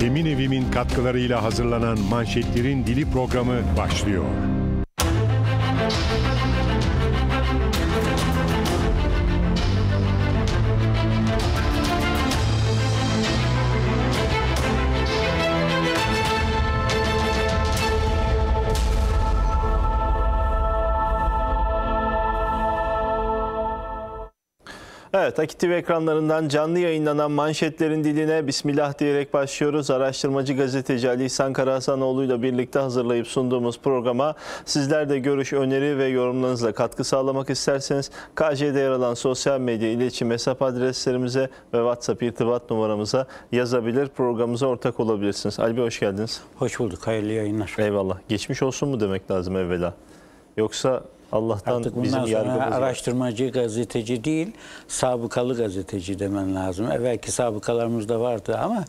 Emin Evim'in katkılarıyla hazırlanan manşetlerin dili programı başlıyor. Evet, Akit TV ekranlarından canlı yayınlanan manşetlerin diline Bismillah diyerek başlıyoruz. Araştırmacı gazeteci Ali İhsan Karahasanoğlu ile birlikte hazırlayıp sunduğumuz programa sizler de görüş, öneri ve yorumlarınızla katkı sağlamak isterseniz KJ'de yer alan sosyal medya iletişim hesap adreslerimize ve WhatsApp irtibat numaramıza yazabilir, programımıza ortak olabilirsiniz. Ali Bey hoş geldiniz. Hoş bulduk, hayırlı yayınlar. Eyvallah. Geçmiş olsun mu demek lazım evvela? Yoksa Allah'tan Artık bundan bizim sonra araştırmacı gazeteci değil, sabıkalı gazeteci demen lazım. Evvelki sabıkalarımız da vardı ama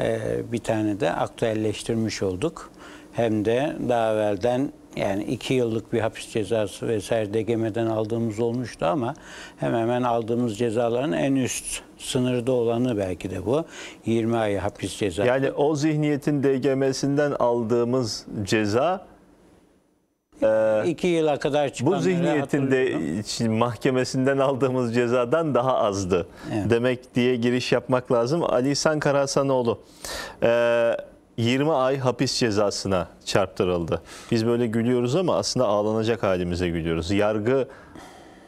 e, bir tane de aktüelleştirmiş olduk. Hem de daha evvelden yani iki yıllık bir hapis cezası vesaire DGM'den aldığımız olmuştu ama hemen hemen aldığımız cezaların en üst sınırda olanı belki de bu. 20 ay hapis cezası. Yani o zihniyetin DGM'sinden aldığımız ceza ee, iki yıla kadar çıkan. Bu zihniyetinde mahkemesinden aldığımız cezadan daha azdı. Evet. Demek diye giriş yapmak lazım. Ali İhsan Karahasanoğlu. 20 ee, ay hapis cezasına çarptırıldı. Biz böyle gülüyoruz ama aslında ağlanacak halimize gülüyoruz. Yargı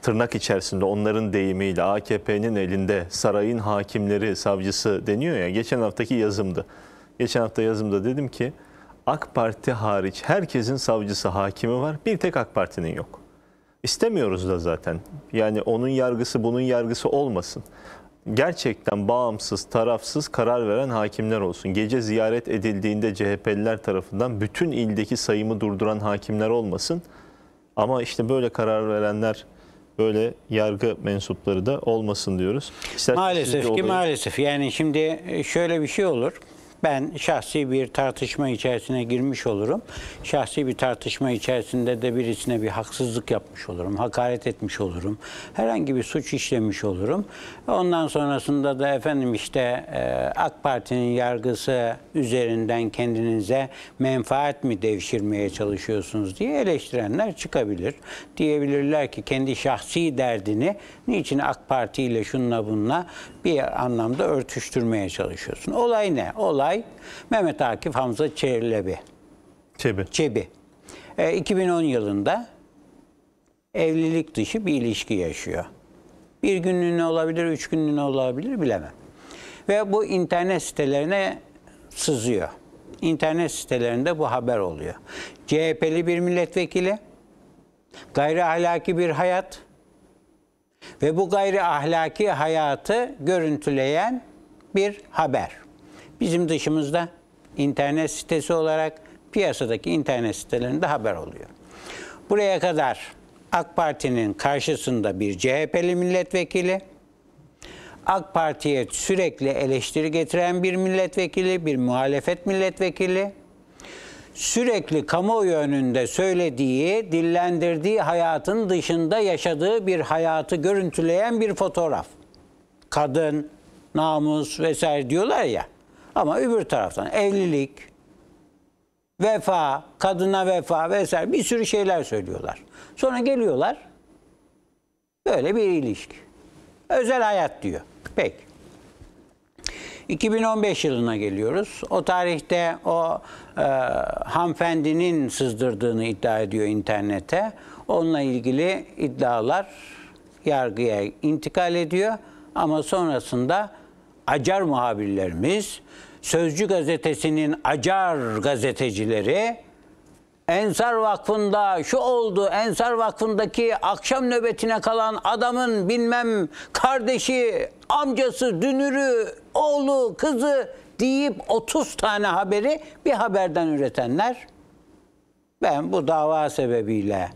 tırnak içerisinde onların deyimiyle AKP'nin elinde sarayın hakimleri, savcısı deniyor ya geçen haftaki yazımdı. Geçen hafta yazımda dedim ki AK Parti hariç herkesin savcısı, hakimi var. Bir tek AK Parti'nin yok. İstemiyoruz da zaten. Yani onun yargısı bunun yargısı olmasın. Gerçekten bağımsız, tarafsız karar veren hakimler olsun. Gece ziyaret edildiğinde CHP'liler tarafından bütün ildeki sayımı durduran hakimler olmasın. Ama işte böyle karar verenler böyle yargı mensupları da olmasın diyoruz. İsterseniz maalesef ki olayı... maalesef yani şimdi şöyle bir şey olur ben şahsi bir tartışma içerisine girmiş olurum. Şahsi bir tartışma içerisinde de birisine bir haksızlık yapmış olurum, hakaret etmiş olurum. Herhangi bir suç işlemiş olurum. Ondan sonrasında da efendim işte e, AK Parti'nin yargısı üzerinden kendinize menfaat mi devşirmeye çalışıyorsunuz diye eleştirenler çıkabilir. Diyebilirler ki kendi şahsi derdini niçin AK Parti ile şununla bunla bir anlamda örtüştürmeye çalışıyorsun. Olay ne? Olay aday Mehmet Akif Hamza Çelebi. Çebi. Çebi. E, 2010 yılında evlilik dışı bir ilişki yaşıyor. Bir günlüğüne olabilir, üç günlüğüne olabilir bilemem. Ve bu internet sitelerine sızıyor. İnternet sitelerinde bu haber oluyor. CHP'li bir milletvekili, gayri ahlaki bir hayat ve bu gayri ahlaki hayatı görüntüleyen bir haber bizim dışımızda internet sitesi olarak piyasadaki internet sitelerinde haber oluyor. Buraya kadar AK Parti'nin karşısında bir CHP'li milletvekili, AK Parti'ye sürekli eleştiri getiren bir milletvekili, bir muhalefet milletvekili, sürekli kamuoyu önünde söylediği, dillendirdiği hayatın dışında yaşadığı bir hayatı görüntüleyen bir fotoğraf. Kadın, namus vesaire diyorlar ya. Ama öbür taraftan evlilik, vefa, kadına vefa vesaire bir sürü şeyler söylüyorlar. Sonra geliyorlar böyle bir ilişki. Özel hayat diyor. Peki. 2015 yılına geliyoruz. O tarihte o e, hanımefendinin sızdırdığını iddia ediyor internete. Onunla ilgili iddialar yargıya intikal ediyor. Ama sonrasında acar muhabirlerimiz Sözcü gazetesinin acar gazetecileri Ensar Vakfı'nda şu oldu, Ensar Vakfı'ndaki akşam nöbetine kalan adamın bilmem kardeşi, amcası, dünürü, oğlu, kızı deyip 30 tane haberi bir haberden üretenler. Ben bu dava sebebiyle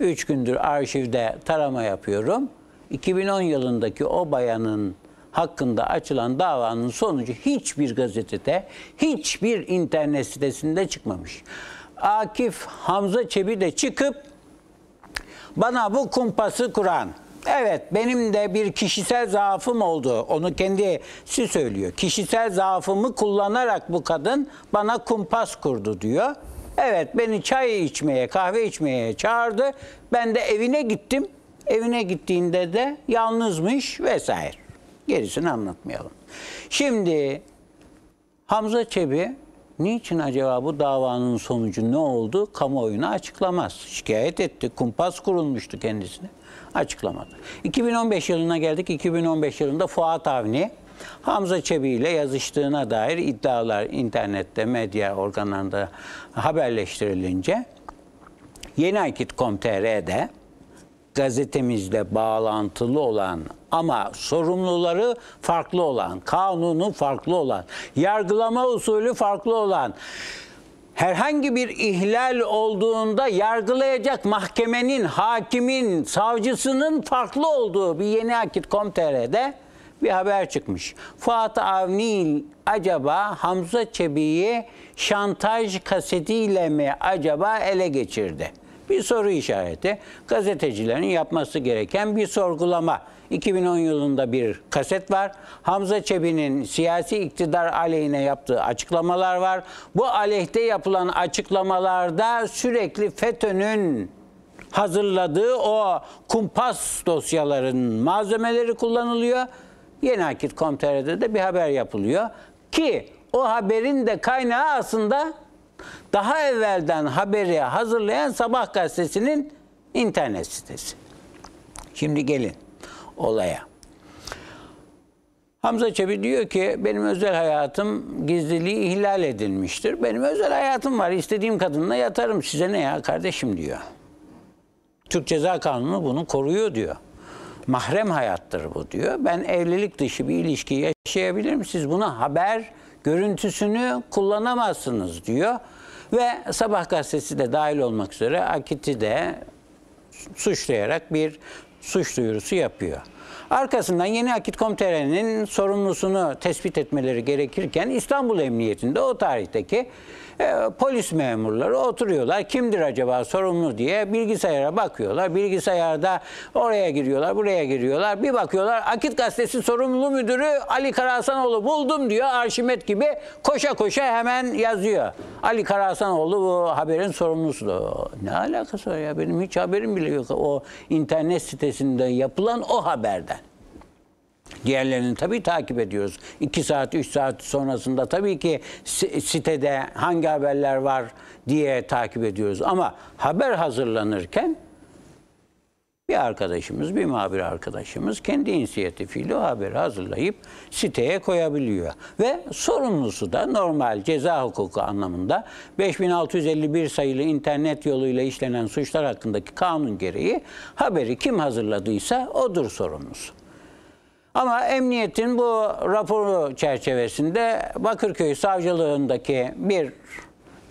3 gündür arşivde tarama yapıyorum. 2010 yılındaki o bayanın hakkında açılan davanın sonucu hiçbir gazetede, hiçbir internet sitesinde çıkmamış. Akif Hamza Çebi de çıkıp bana bu kumpası kuran, Evet benim de bir kişisel zaafım oldu. Onu kendisi söylüyor. Kişisel zaafımı kullanarak bu kadın bana kumpas kurdu diyor. Evet beni çay içmeye, kahve içmeye çağırdı. Ben de evine gittim. Evine gittiğinde de yalnızmış vesaire. Gerisini anlatmayalım. Şimdi Hamza Çebi niçin acaba bu davanın sonucu ne oldu kamuoyuna açıklamaz. Şikayet etti. Kumpas kurulmuştu kendisine. Açıklamadı. 2015 yılına geldik. 2015 yılında Fuat Avni Hamza Çebi ile yazıştığına dair iddialar internette, medya organlarında haberleştirilince Yeni Akit.com.tr'de gazetemizle bağlantılı olan ama sorumluları farklı olan, kanunu farklı olan, yargılama usulü farklı olan, herhangi bir ihlal olduğunda yargılayacak mahkemenin, hakimin, savcısının farklı olduğu bir yeni akit akit.com.tr'de bir haber çıkmış. Fuat Avni acaba Hamza Çebi'yi şantaj kasetiyle mi acaba ele geçirdi? bir soru işareti. Gazetecilerin yapması gereken bir sorgulama. 2010 yılında bir kaset var. Hamza Çebi'nin siyasi iktidar aleyhine yaptığı açıklamalar var. Bu aleyhte yapılan açıklamalarda sürekli FETÖ'nün hazırladığı o kumpas dosyaların malzemeleri kullanılıyor. Yeni komterede de bir haber yapılıyor ki o haberin de kaynağı aslında daha evvelden haberi hazırlayan Sabah gazetesinin internet sitesi. Şimdi gelin olaya. Hamza Çebi diyor ki benim özel hayatım gizliliği ihlal edilmiştir. Benim özel hayatım var. istediğim kadınla yatarım. Size ne ya kardeşim diyor. Türk Ceza Kanunu bunu koruyor diyor. Mahrem hayattır bu diyor. Ben evlilik dışı bir ilişki yaşayabilirim. Siz buna haber görüntüsünü kullanamazsınız diyor. Ve Sabah gazetesi de dahil olmak üzere Akit'i de suçlayarak bir suç duyurusu yapıyor. Arkasından yeni Akit Akit.com.tr'nin sorumlusunu tespit etmeleri gerekirken İstanbul Emniyetinde o tarihteki e, polis memurları oturuyorlar. Kimdir acaba sorumlu diye bilgisayara bakıyorlar. Bilgisayarda oraya giriyorlar, buraya giriyorlar. Bir bakıyorlar Akit Gazetesi sorumlu müdürü Ali Karahasanoğlu buldum diyor. Arşimet gibi koşa koşa hemen yazıyor. Ali Karahasanoğlu bu haberin sorumlusu. da Ne alakası var ya benim hiç haberim bile yok o internet sitesinde yapılan o haberden. Diğerlerini tabii takip ediyoruz. 2 saat, 3 saat sonrasında tabii ki sitede hangi haberler var diye takip ediyoruz. Ama haber hazırlanırken bir arkadaşımız, bir muhabir arkadaşımız kendi inisiyatifiyle o haberi hazırlayıp siteye koyabiliyor. Ve sorumlusu da normal ceza hukuku anlamında 5651 sayılı internet yoluyla işlenen suçlar hakkındaki kanun gereği haberi kim hazırladıysa odur sorumlusu. Ama emniyetin bu raporu çerçevesinde Bakırköy Savcılığındaki bir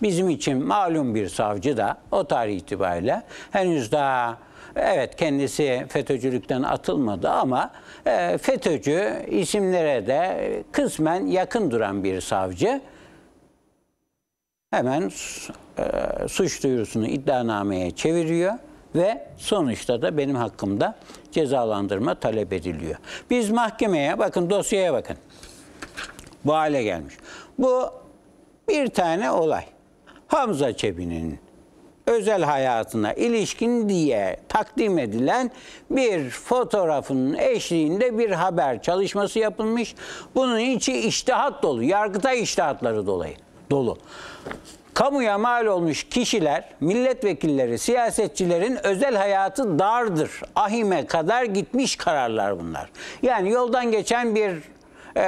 bizim için malum bir savcı da o tarih itibariyle henüz daha evet kendisi FETÖ'cülükten atılmadı ama e, FETÖ'cü isimlere de kısmen yakın duran bir savcı hemen e, suç duyurusunu iddianameye çeviriyor ve sonuçta da benim hakkımda cezalandırma talep ediliyor. Biz mahkemeye bakın dosyaya bakın. Bu hale gelmiş. Bu bir tane olay. Hamza Çebi'nin özel hayatına ilişkin diye takdim edilen bir fotoğrafının eşliğinde bir haber çalışması yapılmış. Bunun içi iştihat dolu, yargıta iştihatları dolayı dolu. Kamuya mal olmuş kişiler, milletvekilleri, siyasetçilerin özel hayatı dardır. Ahime kadar gitmiş kararlar bunlar. Yani yoldan geçen bir e,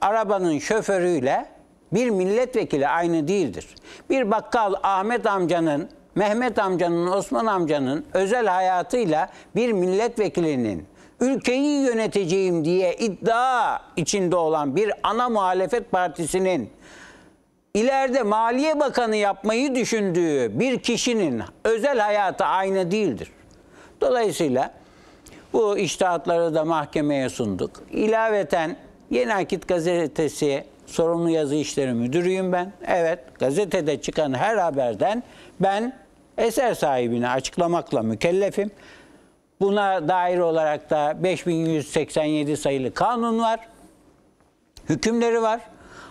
arabanın şoförüyle bir milletvekili aynı değildir. Bir bakkal Ahmet amcanın, Mehmet amcanın, Osman amcanın özel hayatıyla bir milletvekilinin ülkeyi yöneteceğim diye iddia içinde olan bir ana muhalefet partisinin ileride Maliye Bakanı yapmayı düşündüğü bir kişinin özel hayatı aynı değildir. Dolayısıyla bu iştahatları da mahkemeye sunduk. İlaveten Yeni Akit gazetesi sorumlu yazı işleri müdürüyüm ben. Evet, gazetede çıkan her haberden ben eser sahibini açıklamakla mükellefim. Buna dair olarak da 5187 sayılı kanun var. Hükümleri var.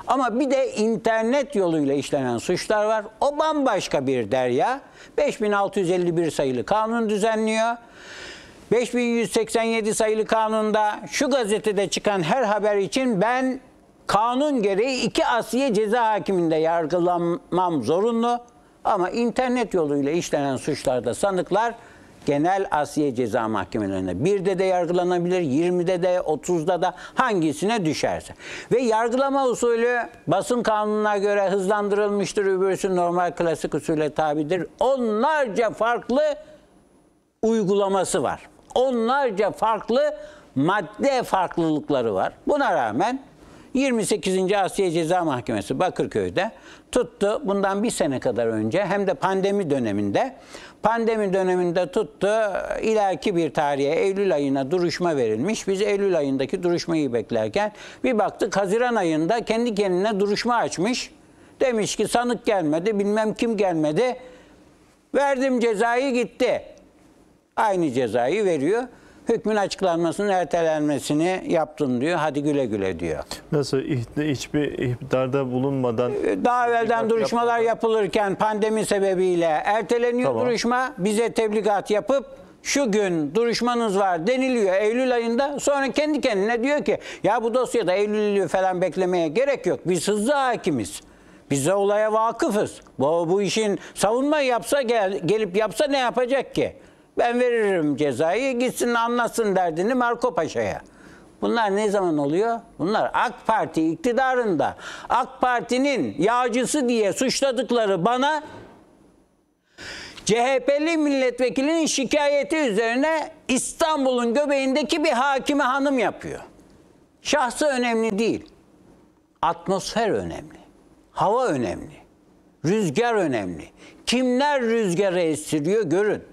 Ama bir de internet yoluyla işlenen suçlar var. O bambaşka bir derya. 5651 sayılı kanun düzenliyor. 5187 sayılı kanunda şu gazetede çıkan her haber için ben kanun gereği iki asiye ceza hakiminde yargılanmam zorunlu. Ama internet yoluyla işlenen suçlarda sanıklar genel Asya Ceza Mahkemelerine birde de yargılanabilir, 20'de de 30'da da hangisine düşerse. Ve yargılama usulü basın kanununa göre hızlandırılmıştır. Öbürsü normal klasik usule tabidir. Onlarca farklı uygulaması var. Onlarca farklı madde farklılıkları var. Buna rağmen 28. Asya Ceza Mahkemesi Bakırköy'de tuttu. Bundan bir sene kadar önce hem de pandemi döneminde. Pandemi döneminde tuttu. İleriki bir tarihe Eylül ayına duruşma verilmiş. Biz Eylül ayındaki duruşmayı beklerken bir baktık Haziran ayında kendi kendine duruşma açmış. Demiş ki sanık gelmedi, bilmem kim gelmedi. Verdim cezayı gitti. Aynı cezayı veriyor hükmün açıklanmasının ertelenmesini yaptım diyor. Hadi güle güle diyor. Nasıl hiçbir ihbarda bulunmadan ee, daha evvelden duruşmalar yapılırken pandemi sebebiyle erteleniyor tamam. duruşma. Bize tebligat yapıp şu gün duruşmanız var deniliyor Eylül ayında. Sonra kendi kendine diyor ki ya bu dosyada Eylül'ü falan beklemeye gerek yok. Biz hızlı hakimiz. Biz de olaya vakıfız. Bu, bu işin savunma yapsa gel, gelip yapsa ne yapacak ki? Ben veririm cezayı gitsin anlasın derdini Marco Paşa'ya. Bunlar ne zaman oluyor? Bunlar AK Parti iktidarında. AK Parti'nin yağcısı diye suçladıkları bana CHP'li milletvekilinin şikayeti üzerine İstanbul'un göbeğindeki bir hakime hanım yapıyor. Şahsı önemli değil. Atmosfer önemli. Hava önemli. Rüzgar önemli. Kimler rüzgarı estiriyor görün.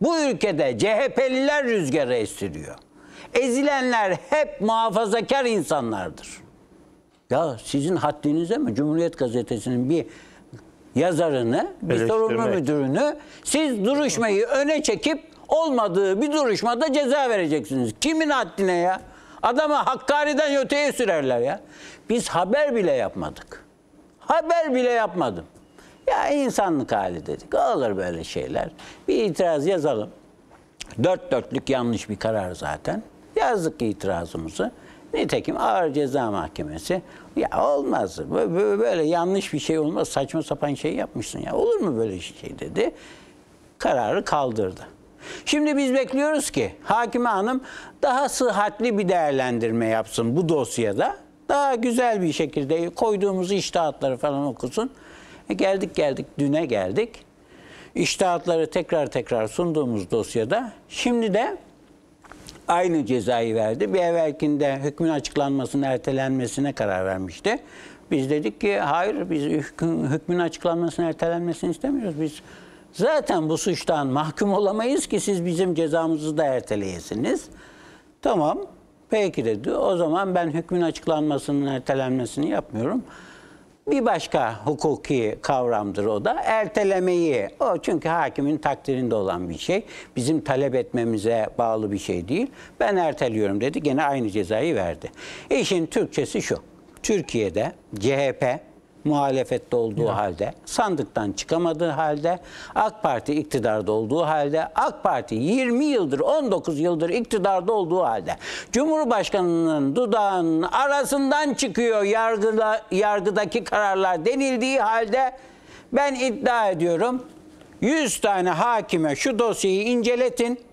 Bu ülkede CHP'liler rüzgarı estiriyor. Ezilenler hep muhafazakar insanlardır. Ya sizin haddinize mi? Cumhuriyet Gazetesi'nin bir yazarını, bir sorumlu müdürünü siz duruşmayı öne çekip olmadığı bir duruşmada ceza vereceksiniz. Kimin haddine ya? Adamı Hakkari'den öteye sürerler ya. Biz haber bile yapmadık. Haber bile yapmadım. Ya insanlık hali dedik. Olur böyle şeyler. Bir itiraz yazalım. Dört dörtlük yanlış bir karar zaten. Yazdık itirazımızı. Nitekim Ağır Ceza Mahkemesi ya olmaz böyle yanlış bir şey olmaz saçma sapan şey yapmışsın ya olur mu böyle şey dedi. Kararı kaldırdı. Şimdi biz bekliyoruz ki Hakime Hanım daha sıhhatli bir değerlendirme yapsın bu dosyada. Daha güzel bir şekilde koyduğumuz iştahatları falan okusun. E geldik geldik düne geldik. İştahatları tekrar tekrar sunduğumuz dosyada şimdi de aynı cezayı verdi. Bir evvelkinde hükmün açıklanmasının ertelenmesine karar vermişti. Biz dedik ki hayır biz hükmün açıklanmasının ertelenmesini istemiyoruz. Biz zaten bu suçtan mahkum olamayız ki siz bizim cezamızı da erteleyesiniz. Tamam peki dedi o zaman ben hükmün açıklanmasının ertelenmesini yapmıyorum. Bir başka hukuki kavramdır o da ertelemeyi. O çünkü hakimin takdirinde olan bir şey. Bizim talep etmemize bağlı bir şey değil. Ben erteliyorum dedi gene aynı cezayı verdi. İşin Türkçesi şu. Türkiye'de CHP muhalefette olduğu ya. halde, sandıktan çıkamadığı halde, AK Parti iktidarda olduğu halde, AK Parti 20 yıldır, 19 yıldır iktidarda olduğu halde Cumhurbaşkanının dudağının arasından çıkıyor yargıda, yargıdaki kararlar denildiği halde ben iddia ediyorum 100 tane hakime şu dosyayı inceletin.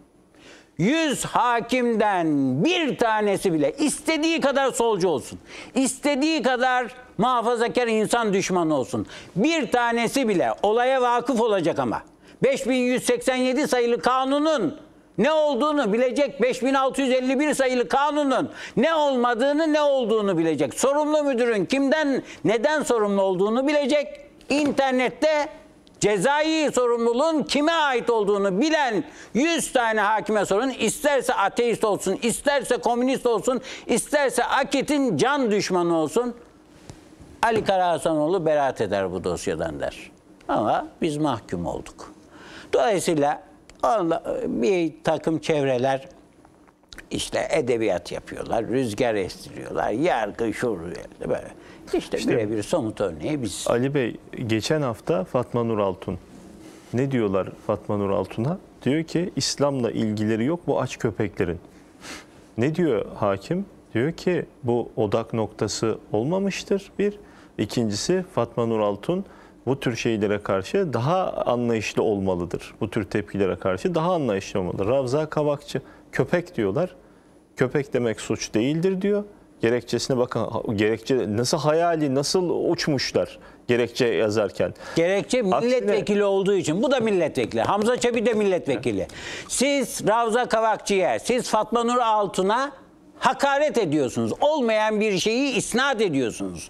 100 hakimden bir tanesi bile istediği kadar solcu olsun, istediği kadar muhafazakar insan düşmanı olsun. Bir tanesi bile olaya vakıf olacak ama. 5187 sayılı kanunun ne olduğunu bilecek 5651 sayılı kanunun ne olmadığını ne olduğunu bilecek. Sorumlu müdürün kimden neden sorumlu olduğunu bilecek. İnternette cezai sorumluluğun kime ait olduğunu bilen 100 tane hakime sorun. İsterse ateist olsun, isterse komünist olsun, isterse Akit'in can düşmanı olsun. Ali Karahasanoğlu beraat eder bu dosyadan der. Ama biz mahkum olduk. Dolayısıyla bir takım çevreler işte edebiyat yapıyorlar, rüzgar estiriyorlar, yargı şuruyor böyle. İşte, işte birebir somut örneği biz. Ali Bey geçen hafta Fatma Nur Altun ne diyorlar Fatma Nur Altun'a? Diyor ki İslam'la ilgileri yok bu aç köpeklerin. Ne diyor hakim? Diyor ki bu odak noktası olmamıştır bir. İkincisi Fatma Nur Altun bu tür şeylere karşı daha anlayışlı olmalıdır. Bu tür tepkilere karşı daha anlayışlı olmalıdır. Ravza Kavakçı köpek diyorlar. Köpek demek suç değildir diyor. Gerekçesine bakın gerekçe nasıl hayali nasıl uçmuşlar gerekçe yazarken. Gerekçe milletvekili Aksine, olduğu için. Bu da milletvekili. Hamza Çebi de milletvekili. Siz Ravza Kavakçı'ya, siz Fatma Nur Altun'a hakaret ediyorsunuz. Olmayan bir şeyi isnat ediyorsunuz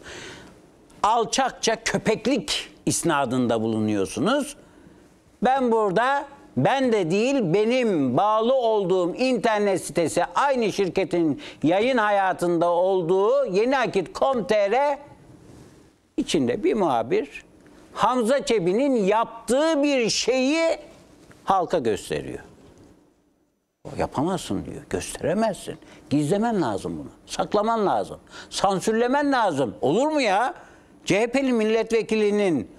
alçakça köpeklik isnadında bulunuyorsunuz. Ben burada ben de değil benim bağlı olduğum internet sitesi aynı şirketin yayın hayatında olduğu yeniakit.com.tr içinde bir muhabir Hamza Çebi'nin yaptığı bir şeyi halka gösteriyor. Yapamazsın diyor. Gösteremezsin. Gizlemen lazım bunu. Saklaman lazım. Sansürlemen lazım. Olur mu ya? CHP'li milletvekilinin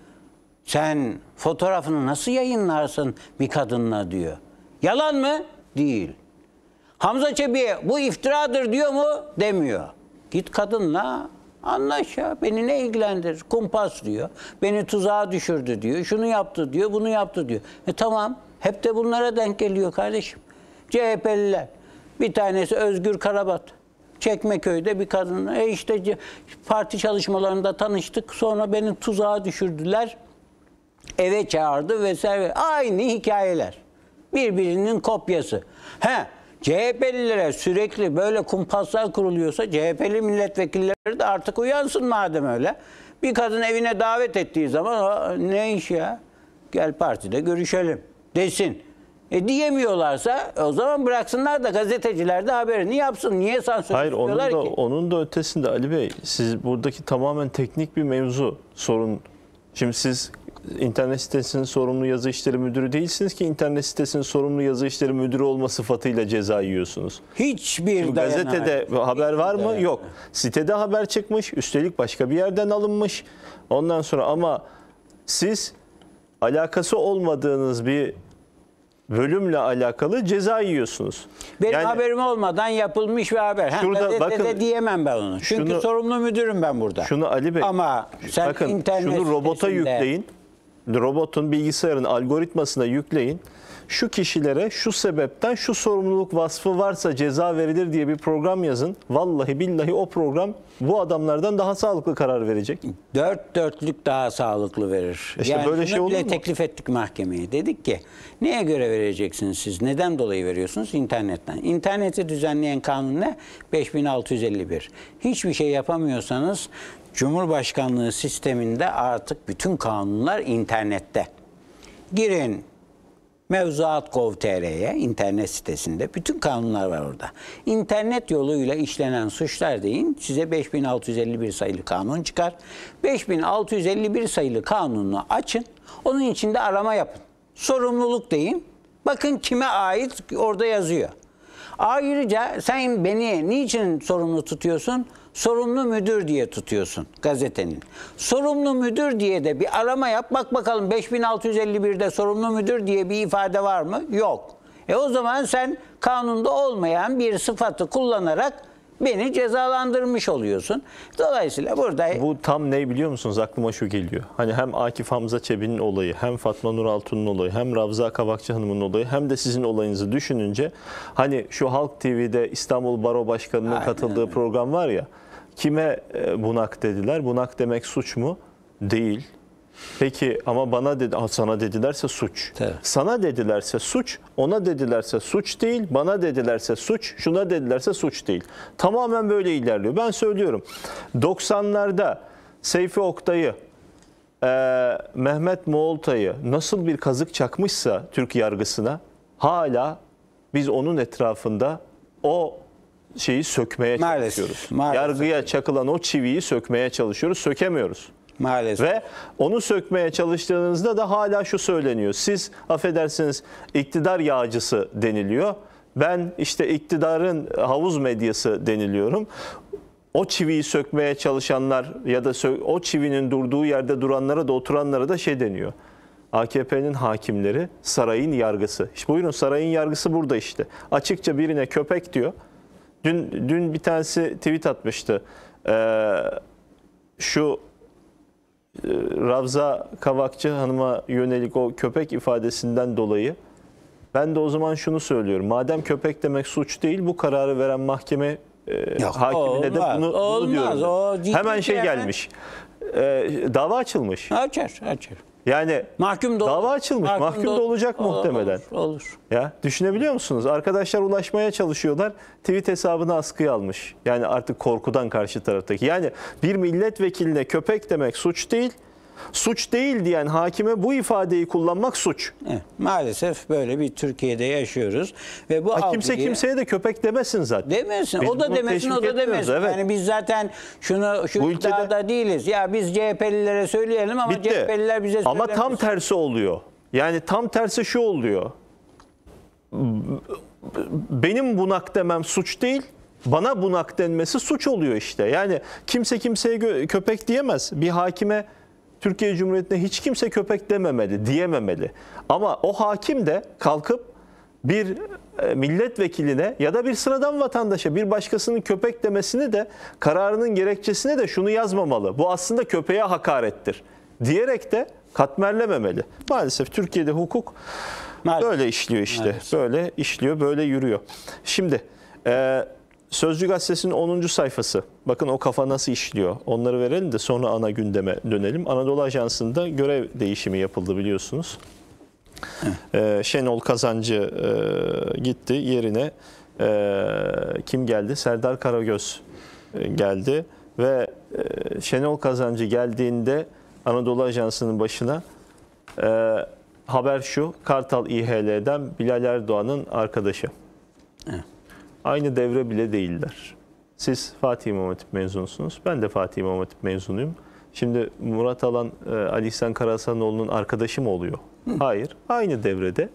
sen fotoğrafını nasıl yayınlarsın bir kadınla diyor. Yalan mı? Değil. Hamza Çebi'ye bu iftiradır diyor mu? Demiyor. Git kadınla anlaş ya. Beni ne ilgilendirir? Kumpas diyor. Beni tuzağa düşürdü diyor. Şunu yaptı diyor. Bunu yaptı diyor. E tamam. Hep de bunlara denk geliyor kardeşim. CHP'liler. Bir tanesi Özgür Karabat. Çekmeköy'de bir kadın. E işte parti çalışmalarında tanıştık. Sonra beni tuzağa düşürdüler. Eve çağırdı vesaire. Aynı hikayeler. Birbirinin kopyası. He, CHP'lilere sürekli böyle kumpaslar kuruluyorsa CHP'li milletvekilleri de artık uyansın madem öyle. Bir kadın evine davet ettiği zaman ne iş ya? Gel partide görüşelim desin. E diyemiyorlarsa o zaman bıraksınlar da gazeteciler de haberini yapsın. Niye sansür Hayır onun da, ki? onun da ötesinde Ali Bey siz buradaki tamamen teknik bir mevzu sorun. Şimdi siz internet sitesinin sorumlu yazı işleri müdürü değilsiniz ki internet sitesinin sorumlu yazı işleri müdürü olma sıfatıyla ceza yiyorsunuz. Hiçbir Şimdi gazetede hayır. haber var mı? Yok. Sitede haber çıkmış. Üstelik başka bir yerden alınmış. Ondan sonra ama siz alakası olmadığınız bir bölümle alakalı ceza yiyorsunuz. Benim yani, haberim olmadan yapılmış bir haber. Şurada ha, bakın de diyemem ben onu. Çünkü şunu, sorumlu müdürüm ben burada. Şunu Ali Bey. Ama sen bakın, internet şunu robota sitesinde... yükleyin. Robotun bilgisayarın algoritmasına yükleyin şu kişilere şu sebepten şu sorumluluk vasfı varsa ceza verilir diye bir program yazın. Vallahi billahi o program bu adamlardan daha sağlıklı karar verecek. Dört dörtlük daha sağlıklı verir. İşte yani böyle şey olur mu? teklif ettik mahkemeye. Dedik ki neye göre vereceksiniz siz? Neden dolayı veriyorsunuz? İnternetten. İnterneti düzenleyen kanun ne? 5651. Hiçbir şey yapamıyorsanız Cumhurbaşkanlığı sisteminde artık bütün kanunlar internette. Girin Mevzuat.gov.tr'ye internet sitesinde bütün kanunlar var orada. İnternet yoluyla işlenen suçlar deyin size 5651 sayılı kanun çıkar. 5651 sayılı kanunu açın. Onun içinde arama yapın. Sorumluluk deyin. Bakın kime ait orada yazıyor. Ayrıca sen beni niçin sorumlu tutuyorsun? sorumlu müdür diye tutuyorsun gazetenin. Sorumlu müdür diye de bir arama yap bak bakalım 5651'de sorumlu müdür diye bir ifade var mı? Yok. E o zaman sen kanunda olmayan bir sıfatı kullanarak beni cezalandırmış oluyorsun. Dolayısıyla burada... Bu tam ne biliyor musunuz? Aklıma şu geliyor. Hani hem Akif Hamza Çebi'nin olayı, hem Fatma Nur Altun'un olayı, hem Ravza Kavakçı Hanım'ın olayı, hem de sizin olayınızı düşününce hani şu Halk TV'de İstanbul Baro Başkanı'nın Aynen. katıldığı program var ya Kime e, bunak dediler? Bunak demek suç mu? Değil. Peki ama bana dedi, sana dedilerse suç. Evet. Sana dedilerse suç, ona dedilerse suç değil, bana dedilerse suç, şuna dedilerse suç değil. Tamamen böyle ilerliyor. Ben söylüyorum. 90'larda Seyfi Oktay'ı, e, Mehmet Moğoltay'ı nasıl bir kazık çakmışsa Türk yargısına hala biz onun etrafında o şeyi sökmeye maalesef, çalışıyoruz. Maalesef. Yargıya çakılan o çiviyi sökmeye çalışıyoruz. Sökemiyoruz. Maalesef. Ve onu sökmeye çalıştığınızda da hala şu söyleniyor. Siz affedersiniz iktidar yağcısı deniliyor. Ben işte iktidarın havuz medyası deniliyorum o çiviyi sökmeye çalışanlar ya da o çivinin durduğu yerde duranlara da oturanlara da şey deniyor. AKP'nin hakimleri sarayın yargısı. İşte buyurun sarayın yargısı burada işte. Açıkça birine köpek diyor. Dün, dün bir tanesi tweet atmıştı. Ee, şu e, Ravza Kavakçı hanıma yönelik o köpek ifadesinden dolayı ben de o zaman şunu söylüyorum. Madem köpek demek suç değil bu kararı veren mahkeme e, Yok, hakimine de bunu, bunu olmaz, O Hemen şey, şey gelmiş. E, dava açılmış. Açar, açar. Yani mahkum da dava açılmış. Mahkum, mahkum da, da olacak olur, muhtemelen. Olur, olur. Ya düşünebiliyor musunuz? Arkadaşlar ulaşmaya çalışıyorlar. Tweet hesabını askıya almış. Yani artık korkudan karşı taraftaki. Yani bir milletvekiline köpek demek suç değil suç değil diyen hakime bu ifadeyi kullanmak suç. maalesef böyle bir Türkiye'de yaşıyoruz ve bu ha, kimse algıyı... kimseye de köpek demesin zaten. Demesin. Biz o da demesin, o da demesin. Evet. Yani biz zaten şunu şu bu iddiada ülkede... değiliz. Ya biz CHP'lilere söyleyelim ama Bitti. CHP'liler bize söylemesin. Ama tam tersi oluyor. Yani tam tersi şu oluyor. Benim bunak demem suç değil bana bunak denmesi suç oluyor işte. Yani kimse kimseye köpek diyemez. Bir hakime Türkiye Cumhuriyeti'ne hiç kimse köpek dememeli, diyememeli. Ama o hakim de kalkıp bir e, milletvekiline ya da bir sıradan vatandaşa bir başkasının köpek demesini de kararının gerekçesine de şunu yazmamalı. Bu aslında köpeğe hakarettir diyerek de katmerlememeli. Maalesef Türkiye'de hukuk Maalesef. böyle işliyor işte. Maalesef. Böyle işliyor, böyle yürüyor. Şimdi e, Sözcü Gazetesi'nin 10. sayfası. Bakın o kafa nasıl işliyor. Onları verelim de sonra ana gündeme dönelim. Anadolu Ajansı'nda görev değişimi yapıldı biliyorsunuz. Ee, Şenol Kazancı e, gitti yerine e, kim geldi? Serdar Karagöz e, geldi ve e, Şenol Kazancı geldiğinde Anadolu Ajansı'nın başına e, haber şu Kartal İHL'den Bilal Erdoğan'ın arkadaşı. Evet aynı devre bile değiller. Siz Fatih İmam Hatip mezunusunuz. Ben de Fatih İmam Hatip mezunuyum. Şimdi Murat Alan, e, Ali İhsan Karahasanoğlu'nun arkadaşı mı oluyor? Hayır. Aynı devrede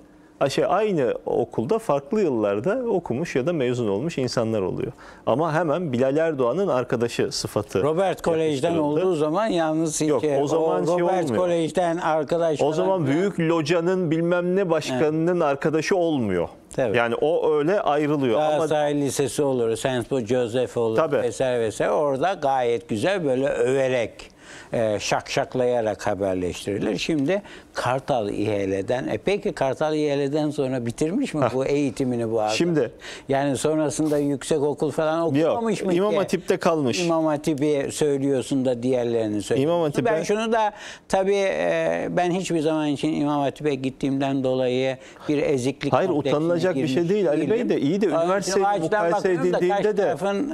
şey aynı okulda farklı yıllarda okumuş ya da mezun olmuş insanlar oluyor. Ama hemen Bilal Erdoğan'ın arkadaşı sıfatı. Robert Kolej'den olduğu zaman yalnız hiç Yok, o zaman o şey Robert olmuyor. Kolej'den arkadaş. O zaman büyük locanın bilmem ne başkanının evet. arkadaşı olmuyor. Tabii. Yani o öyle ayrılıyor. Galatasaray Ama... Lisesi olur, Saint Joseph olur Tabii. vesaire vesaire. Orada gayet güzel böyle överek e, şakşaklayarak haberleştirilir. Şimdi Kartal İHL'den. E peki Kartal İHL'den sonra bitirmiş mi ah. bu eğitimini bu adam? Şimdi. Yani sonrasında yüksek okul falan okumamış Yok, mı İmam Hatip'te kalmış. İmam Hatip'i söylüyorsun da diğerlerini söylüyorsun. İmam Hatip'e... Ben şunu da tabii e, ben hiçbir zaman için İmam Hatip'e gittiğimden dolayı bir eziklik Hayır utanılacak bir şey değil Ali Bey de iyi de üniversiteyle mukayese edildiğinde de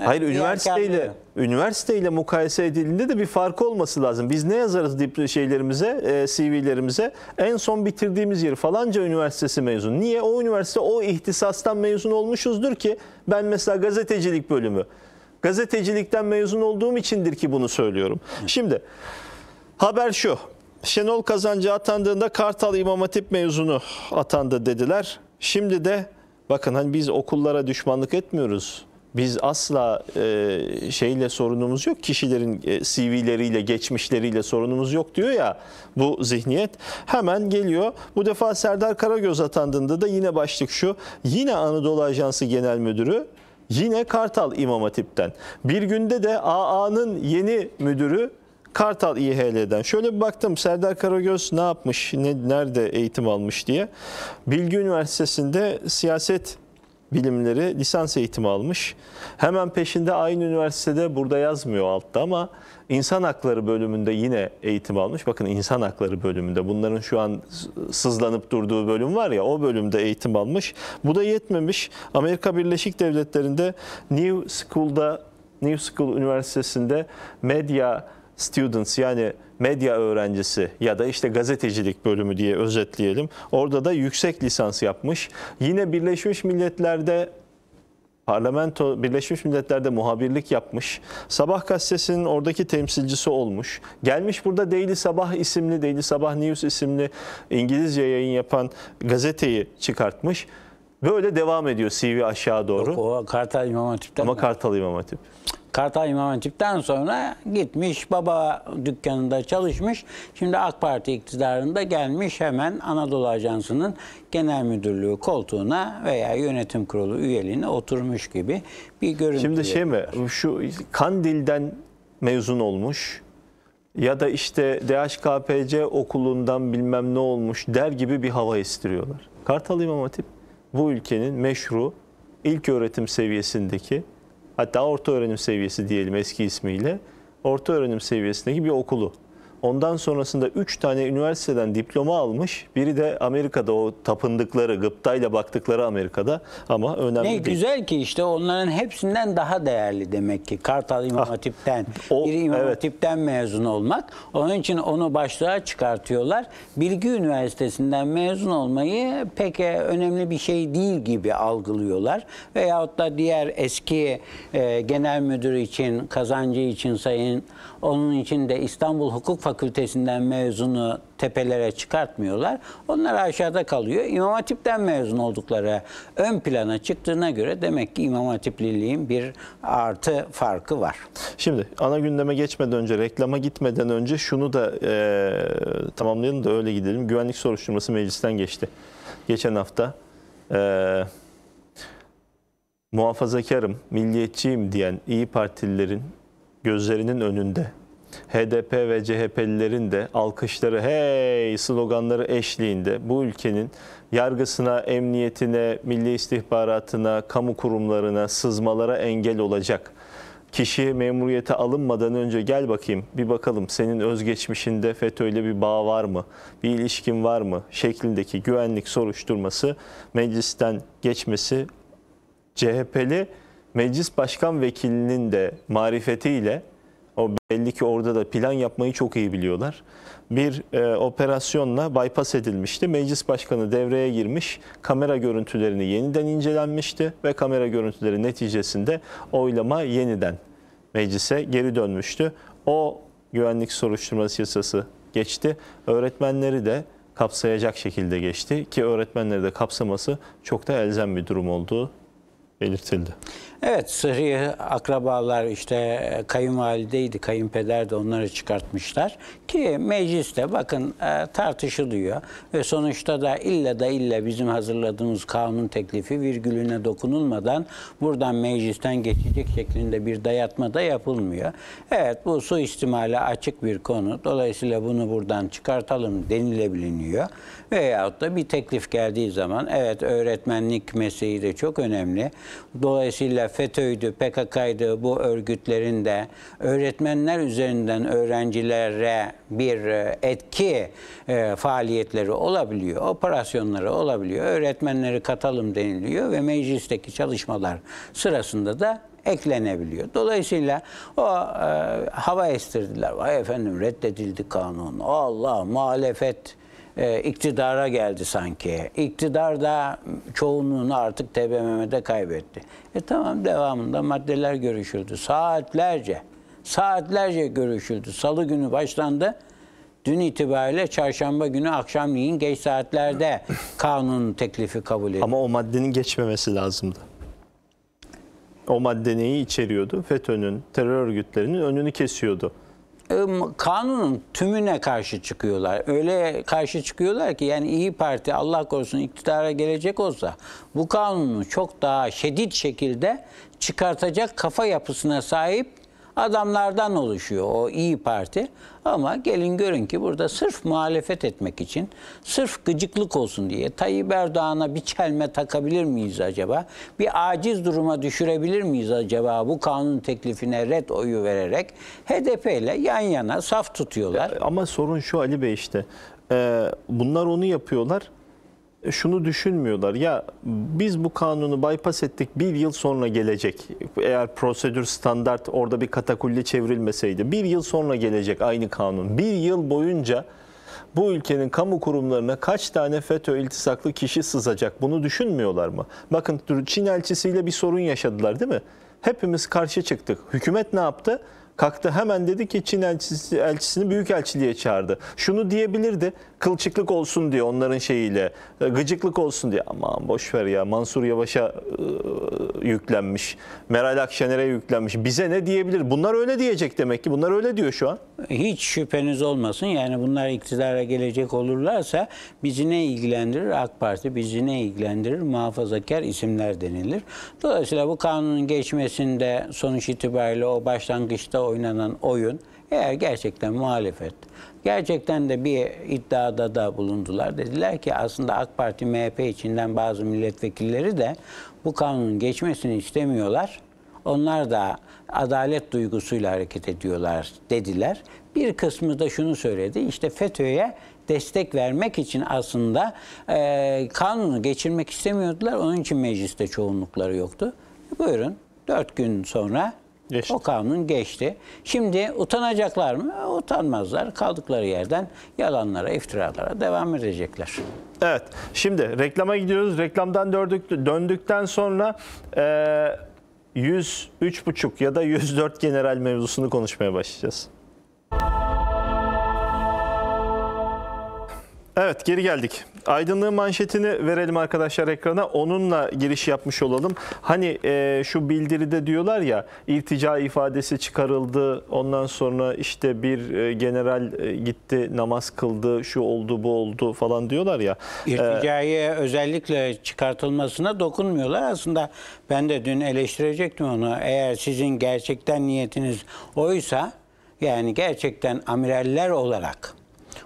e, hayır üniversiteyle üniversiteyle mukayese edildiğinde de bir fark olması lazım. Biz ne yazarız dip şeylerimize, e, CV'lerimize? üniversitede en son bitirdiğimiz yeri falanca üniversitesi mezun. Niye? O üniversite o ihtisastan mezun olmuşuzdur ki ben mesela gazetecilik bölümü. Gazetecilikten mezun olduğum içindir ki bunu söylüyorum. Şimdi haber şu. Şenol Kazancı atandığında Kartal İmam Hatip mezunu atandı dediler. Şimdi de bakın hani biz okullara düşmanlık etmiyoruz biz asla e, şeyle sorunumuz yok. Kişilerin e, CV'leriyle, geçmişleriyle sorunumuz yok diyor ya bu zihniyet. Hemen geliyor. Bu defa Serdar Karagöz atandığında da yine başlık şu. Yine Anadolu Ajansı Genel Müdürü yine Kartal İmam Hatip'ten. Bir günde de AA'nın yeni müdürü Kartal İHL'den. Şöyle bir baktım Serdar Karagöz ne yapmış, ne, nerede eğitim almış diye. Bilgi Üniversitesi'nde siyaset bilimleri lisans eğitimi almış. Hemen peşinde aynı üniversitede burada yazmıyor altta ama insan hakları bölümünde yine eğitim almış. Bakın insan hakları bölümünde bunların şu an sızlanıp durduğu bölüm var ya o bölümde eğitim almış. Bu da yetmemiş. Amerika Birleşik Devletleri'nde New School'da New School Üniversitesi'nde medya students yani medya öğrencisi ya da işte gazetecilik bölümü diye özetleyelim. Orada da yüksek lisans yapmış. Yine Birleşmiş Milletler'de Parlamento Birleşmiş Milletler'de muhabirlik yapmış. Sabah gazetesinin oradaki temsilcisi olmuş. Gelmiş burada Daily Sabah isimli, Daily Sabah News isimli İngilizce yayın yapan gazeteyi çıkartmış. Böyle devam ediyor CV aşağı doğru. Yok, o Kartal İmam Hatip'ten. Ama mi? Kartal İmam Hatip. Kartal İmam Hatip'ten sonra gitmiş baba dükkanında çalışmış. Şimdi AK Parti iktidarında gelmiş hemen Anadolu Ajansı'nın genel müdürlüğü koltuğuna veya yönetim kurulu üyeliğine oturmuş gibi bir görüntü. Şimdi şey mi şu Kandil'den mezun olmuş ya da işte DHKPC okulundan bilmem ne olmuş der gibi bir hava estiriyorlar. Kartal İmam Hatip bu ülkenin meşru ilk öğretim seviyesindeki hatta orta öğrenim seviyesi diyelim eski ismiyle orta öğrenim seviyesindeki bir okulu Ondan sonrasında 3 tane üniversiteden diploma almış. Biri de Amerika'da o tapındıkları, gıptayla baktıkları Amerika'da ama önemli ne değil. Ne güzel ki işte onların hepsinden daha değerli demek ki. Kartal ah. İmam Hatip'ten, o, biri İmam evet. mezun olmak. Onun için onu başlığa çıkartıyorlar. Bilgi Üniversitesi'nden mezun olmayı pek e, önemli bir şey değil gibi algılıyorlar. Veyahut da diğer eski e, genel müdür için, kazancı için sayın, onun için de İstanbul Hukuk Fakültesi Fakültesinden mezunu tepelere çıkartmıyorlar. Onlar aşağıda kalıyor. İmam Hatip'ten mezun oldukları ön plana çıktığına göre demek ki İmam Hatipliliğin bir artı farkı var. Şimdi ana gündeme geçmeden önce, reklama gitmeden önce şunu da e, tamamlayalım da öyle gidelim. Güvenlik soruşturması meclisten geçti. Geçen hafta e, muhafazakarım, milliyetçiyim diyen İyi Partililerin gözlerinin önünde HDP ve CHP'lilerin de alkışları hey sloganları eşliğinde bu ülkenin yargısına, emniyetine, milli istihbaratına, kamu kurumlarına, sızmalara engel olacak kişi memuriyete alınmadan önce gel bakayım bir bakalım senin özgeçmişinde FETÖ'yle bir bağ var mı? Bir ilişkin var mı? şeklindeki güvenlik soruşturması meclisten geçmesi CHP'li meclis başkan vekilinin de marifetiyle o belli ki orada da plan yapmayı çok iyi biliyorlar. Bir e, operasyonla bypass edilmişti. Meclis başkanı devreye girmiş. Kamera görüntülerini yeniden incelenmişti ve kamera görüntüleri neticesinde oylama yeniden meclise geri dönmüştü. O güvenlik soruşturması yasası geçti. Öğretmenleri de kapsayacak şekilde geçti ki öğretmenleri de kapsaması çok da elzem bir durum olduğu belirtildi. Evet, sıhhi akrabalar işte kayınvalideydi, kayınpeder de onları çıkartmışlar. Ki mecliste bakın e, tartışılıyor ve sonuçta da illa da illa bizim hazırladığımız kanun teklifi virgülüne dokunulmadan buradan meclisten geçecek şeklinde bir dayatma da yapılmıyor. Evet, bu su istimali açık bir konu. Dolayısıyla bunu buradan çıkartalım denilebiliniyor. Veyahut da bir teklif geldiği zaman evet öğretmenlik mesleği de çok önemli. Dolayısıyla FETÖ'ydü, PKK'ydı bu örgütlerin de öğretmenler üzerinden öğrencilere bir e, etki e, faaliyetleri olabiliyor, operasyonları olabiliyor. Öğretmenleri katalım deniliyor ve meclisteki çalışmalar sırasında da eklenebiliyor. Dolayısıyla o e, hava estirdiler. Vay efendim reddedildi kanun. Allah muhalefet e, iktidara geldi sanki. İktidar da çoğunluğunu artık TBMM'de kaybetti. E tamam devamında maddeler görüşüldü. Saatlerce, saatlerce görüşüldü. Salı günü başlandı. Dün itibariyle çarşamba günü akşamleyin geç saatlerde kanun teklifi kabul edildi. Ama o maddenin geçmemesi lazımdı. O madde neyi içeriyordu? FETÖ'nün, terör örgütlerinin önünü kesiyordu. Ee, kanunun tümüne karşı çıkıyorlar. Öyle karşı çıkıyorlar ki yani İyi Parti Allah korusun iktidara gelecek olsa bu kanunu çok daha şiddet şekilde çıkartacak kafa yapısına sahip adamlardan oluşuyor o iyi Parti. Ama gelin görün ki burada sırf muhalefet etmek için, sırf gıcıklık olsun diye Tayyip Erdoğan'a bir çelme takabilir miyiz acaba? Bir aciz duruma düşürebilir miyiz acaba bu kanun teklifine red oyu vererek? HDP ile yan yana saf tutuyorlar. Ama sorun şu Ali Bey işte. Bunlar onu yapıyorlar şunu düşünmüyorlar. Ya biz bu kanunu bypass ettik bir yıl sonra gelecek. Eğer prosedür standart orada bir katakulli çevrilmeseydi. Bir yıl sonra gelecek aynı kanun. Bir yıl boyunca bu ülkenin kamu kurumlarına kaç tane FETÖ iltisaklı kişi sızacak bunu düşünmüyorlar mı? Bakın Çin elçisiyle bir sorun yaşadılar değil mi? Hepimiz karşı çıktık. Hükümet ne yaptı? Kalktı hemen dedi ki Çin elçisi, elçisini elçiliğe çağırdı. Şunu diyebilirdi kılçıklık olsun diye onların şeyiyle e, gıcıklık olsun diye aman boş ver ya Mansur Yavaş'a e, yüklenmiş. Meral Akşener'e yüklenmiş. Bize ne diyebilir? Bunlar öyle diyecek demek ki. Bunlar öyle diyor şu an. Hiç şüpheniz olmasın. Yani bunlar iktidara gelecek olurlarsa bizi ne ilgilendirir? AK Parti bizi ne ilgilendirir? Muhafazakar isimler denilir. Dolayısıyla bu kanunun geçmesinde sonuç itibariyle o başlangıçta oynanan oyun eğer gerçekten muhalefet, gerçekten de bir iddiada da bulundular. Dediler ki aslında AK Parti MHP içinden bazı milletvekilleri de bu kanunun geçmesini istemiyorlar. Onlar da adalet duygusuyla hareket ediyorlar dediler. Bir kısmı da şunu söyledi. İşte FETÖ'ye destek vermek için aslında e, kanunu geçirmek istemiyordular. Onun için mecliste çoğunlukları yoktu. Buyurun dört gün sonra Geçti. O kanun geçti. Şimdi utanacaklar mı? E, utanmazlar. Kaldıkları yerden yalanlara, iftiralara devam edecekler. Evet. Şimdi reklama gidiyoruz. Reklamdan döndük, döndükten sonra e, 103,5 ya da 104 general mevzusunu konuşmaya başlayacağız. Evet geri geldik. Aydınlığın manşetini verelim arkadaşlar ekrana. Onunla giriş yapmış olalım. Hani e, şu bildiride diyorlar ya irtica ifadesi çıkarıldı. Ondan sonra işte bir e, general e, gitti namaz kıldı. Şu oldu bu oldu falan diyorlar ya. E, İrticaya ee, özellikle çıkartılmasına dokunmuyorlar. Aslında ben de dün eleştirecektim onu. Eğer sizin gerçekten niyetiniz oysa yani gerçekten amiraller olarak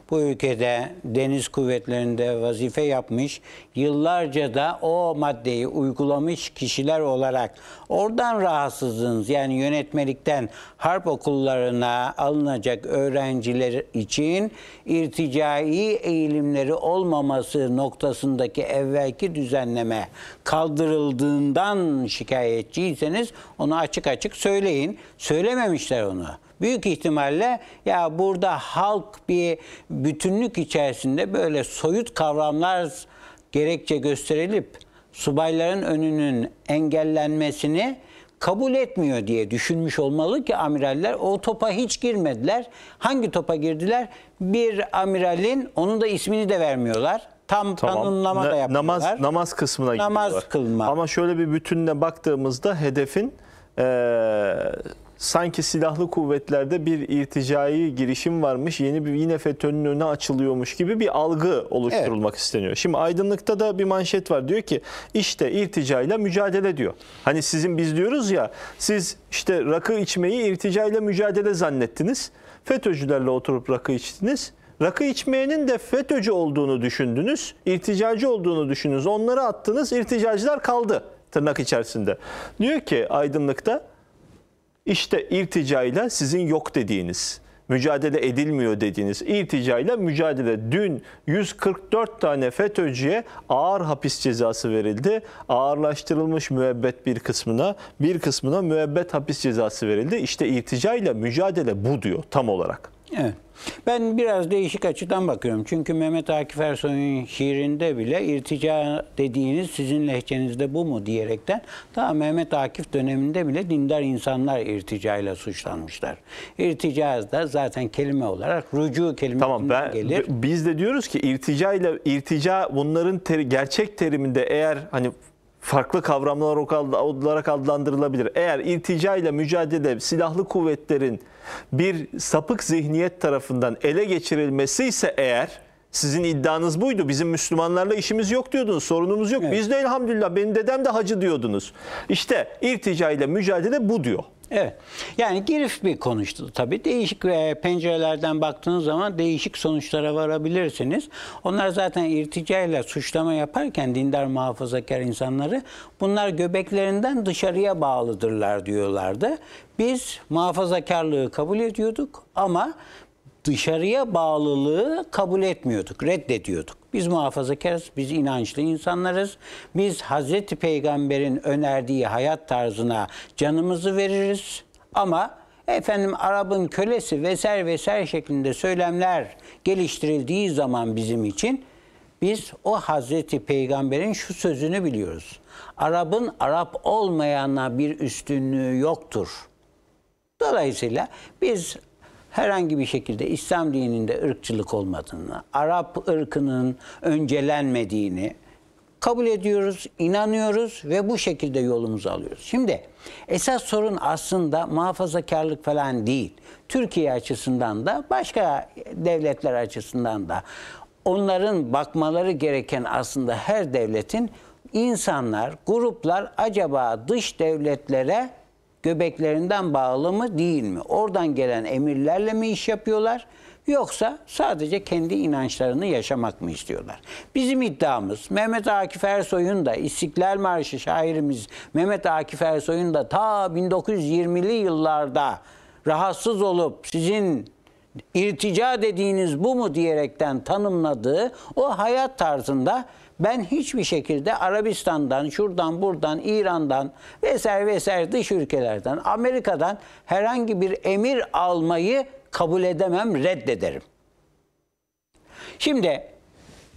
bu ülkede deniz kuvvetlerinde vazife yapmış, yıllarca da o maddeyi uygulamış kişiler olarak oradan rahatsızsınız. Yani yönetmelikten harp okullarına alınacak öğrenciler için irticai eğilimleri olmaması noktasındaki evvelki düzenleme kaldırıldığından şikayetçiyseniz onu açık açık söyleyin. Söylememişler onu büyük ihtimalle ya burada halk bir bütünlük içerisinde böyle soyut kavramlar gerekçe gösterilip subayların önünün engellenmesini kabul etmiyor diye düşünmüş olmalı ki amiraller o topa hiç girmediler. Hangi topa girdiler? Bir amiralin onun da ismini de vermiyorlar. Tam tamam. tanımlama da yapıyorlar. Namaz, namaz kısmına namaz gidiyorlar. Namaz kılma. Ama şöyle bir bütünle baktığımızda hedefin ee, sanki silahlı kuvvetlerde bir irticai girişim varmış, yeni bir yine FETÖ'nün önüne açılıyormuş gibi bir algı oluşturulmak evet. isteniyor. Şimdi Aydınlık'ta da bir manşet var. Diyor ki işte irticayla mücadele diyor. Hani sizin biz diyoruz ya siz işte rakı içmeyi irticayla mücadele zannettiniz. FETÖ'cülerle oturup rakı içtiniz. Rakı içmeyenin de FETÖ'cü olduğunu düşündünüz, irticacı olduğunu düşündünüz. Onları attınız, irticacılar kaldı tırnak içerisinde. Diyor ki aydınlıkta işte irticayla sizin yok dediğiniz, mücadele edilmiyor dediğiniz irticayla mücadele. Dün 144 tane FETÖ'cüye ağır hapis cezası verildi. Ağırlaştırılmış müebbet bir kısmına, bir kısmına müebbet hapis cezası verildi. İşte irticayla mücadele bu diyor tam olarak. Evet. Ben biraz değişik açıdan bakıyorum. Çünkü Mehmet Akif Ersoy'un şiirinde bile irtica dediğiniz sizin lehçenizde bu mu diyerekten daha Mehmet Akif döneminde bile dindar insanlar irtica ile suçlanmışlar. İrtica da zaten kelime olarak rücu kelimesinden tamam, ben, gelir. Biz de diyoruz ki irtica ile irtica bunların ter, gerçek teriminde eğer hani farklı kavramlar olarak adlandırılabilir. Eğer iltica ile mücadele silahlı kuvvetlerin bir sapık zihniyet tarafından ele geçirilmesi ise eğer sizin iddianız buydu. Bizim Müslümanlarla işimiz yok diyordunuz. Sorunumuz yok. Evet. Biz de elhamdülillah benim dedem de hacı diyordunuz. İşte irtica ile mücadele bu diyor. Evet. Yani girif bir konuştu tabii. Değişik e, pencerelerden baktığınız zaman değişik sonuçlara varabilirsiniz. Onlar zaten irticayla suçlama yaparken dindar muhafazakar insanları bunlar göbeklerinden dışarıya bağlıdırlar diyorlardı. Biz muhafazakarlığı kabul ediyorduk ama dışarıya bağlılığı kabul etmiyorduk, reddediyorduk. Biz muhafazakarız, biz inançlı insanlarız. Biz Hazreti Peygamber'in önerdiği hayat tarzına canımızı veririz. Ama efendim Arap'ın kölesi veser veser şeklinde söylemler geliştirildiği zaman bizim için biz o Hazreti Peygamber'in şu sözünü biliyoruz. Arap'ın Arap olmayana bir üstünlüğü yoktur. Dolayısıyla biz herhangi bir şekilde İslam dininde ırkçılık olmadığını, Arap ırkının öncelenmediğini kabul ediyoruz, inanıyoruz ve bu şekilde yolumuzu alıyoruz. Şimdi esas sorun aslında muhafazakarlık falan değil. Türkiye açısından da başka devletler açısından da onların bakmaları gereken aslında her devletin insanlar, gruplar acaba dış devletlere göbeklerinden bağlı mı değil mi? Oradan gelen emirlerle mi iş yapıyorlar? Yoksa sadece kendi inançlarını yaşamak mı istiyorlar? Bizim iddiamız Mehmet Akif Ersoy'un da İstiklal Marşı şairimiz Mehmet Akif Ersoy'un da ta 1920'li yıllarda rahatsız olup sizin irtica dediğiniz bu mu diyerekten tanımladığı o hayat tarzında ben hiçbir şekilde Arabistan'dan, şuradan, buradan, İran'dan vesaire vesaire dış ülkelerden, Amerika'dan herhangi bir emir almayı kabul edemem, reddederim. Şimdi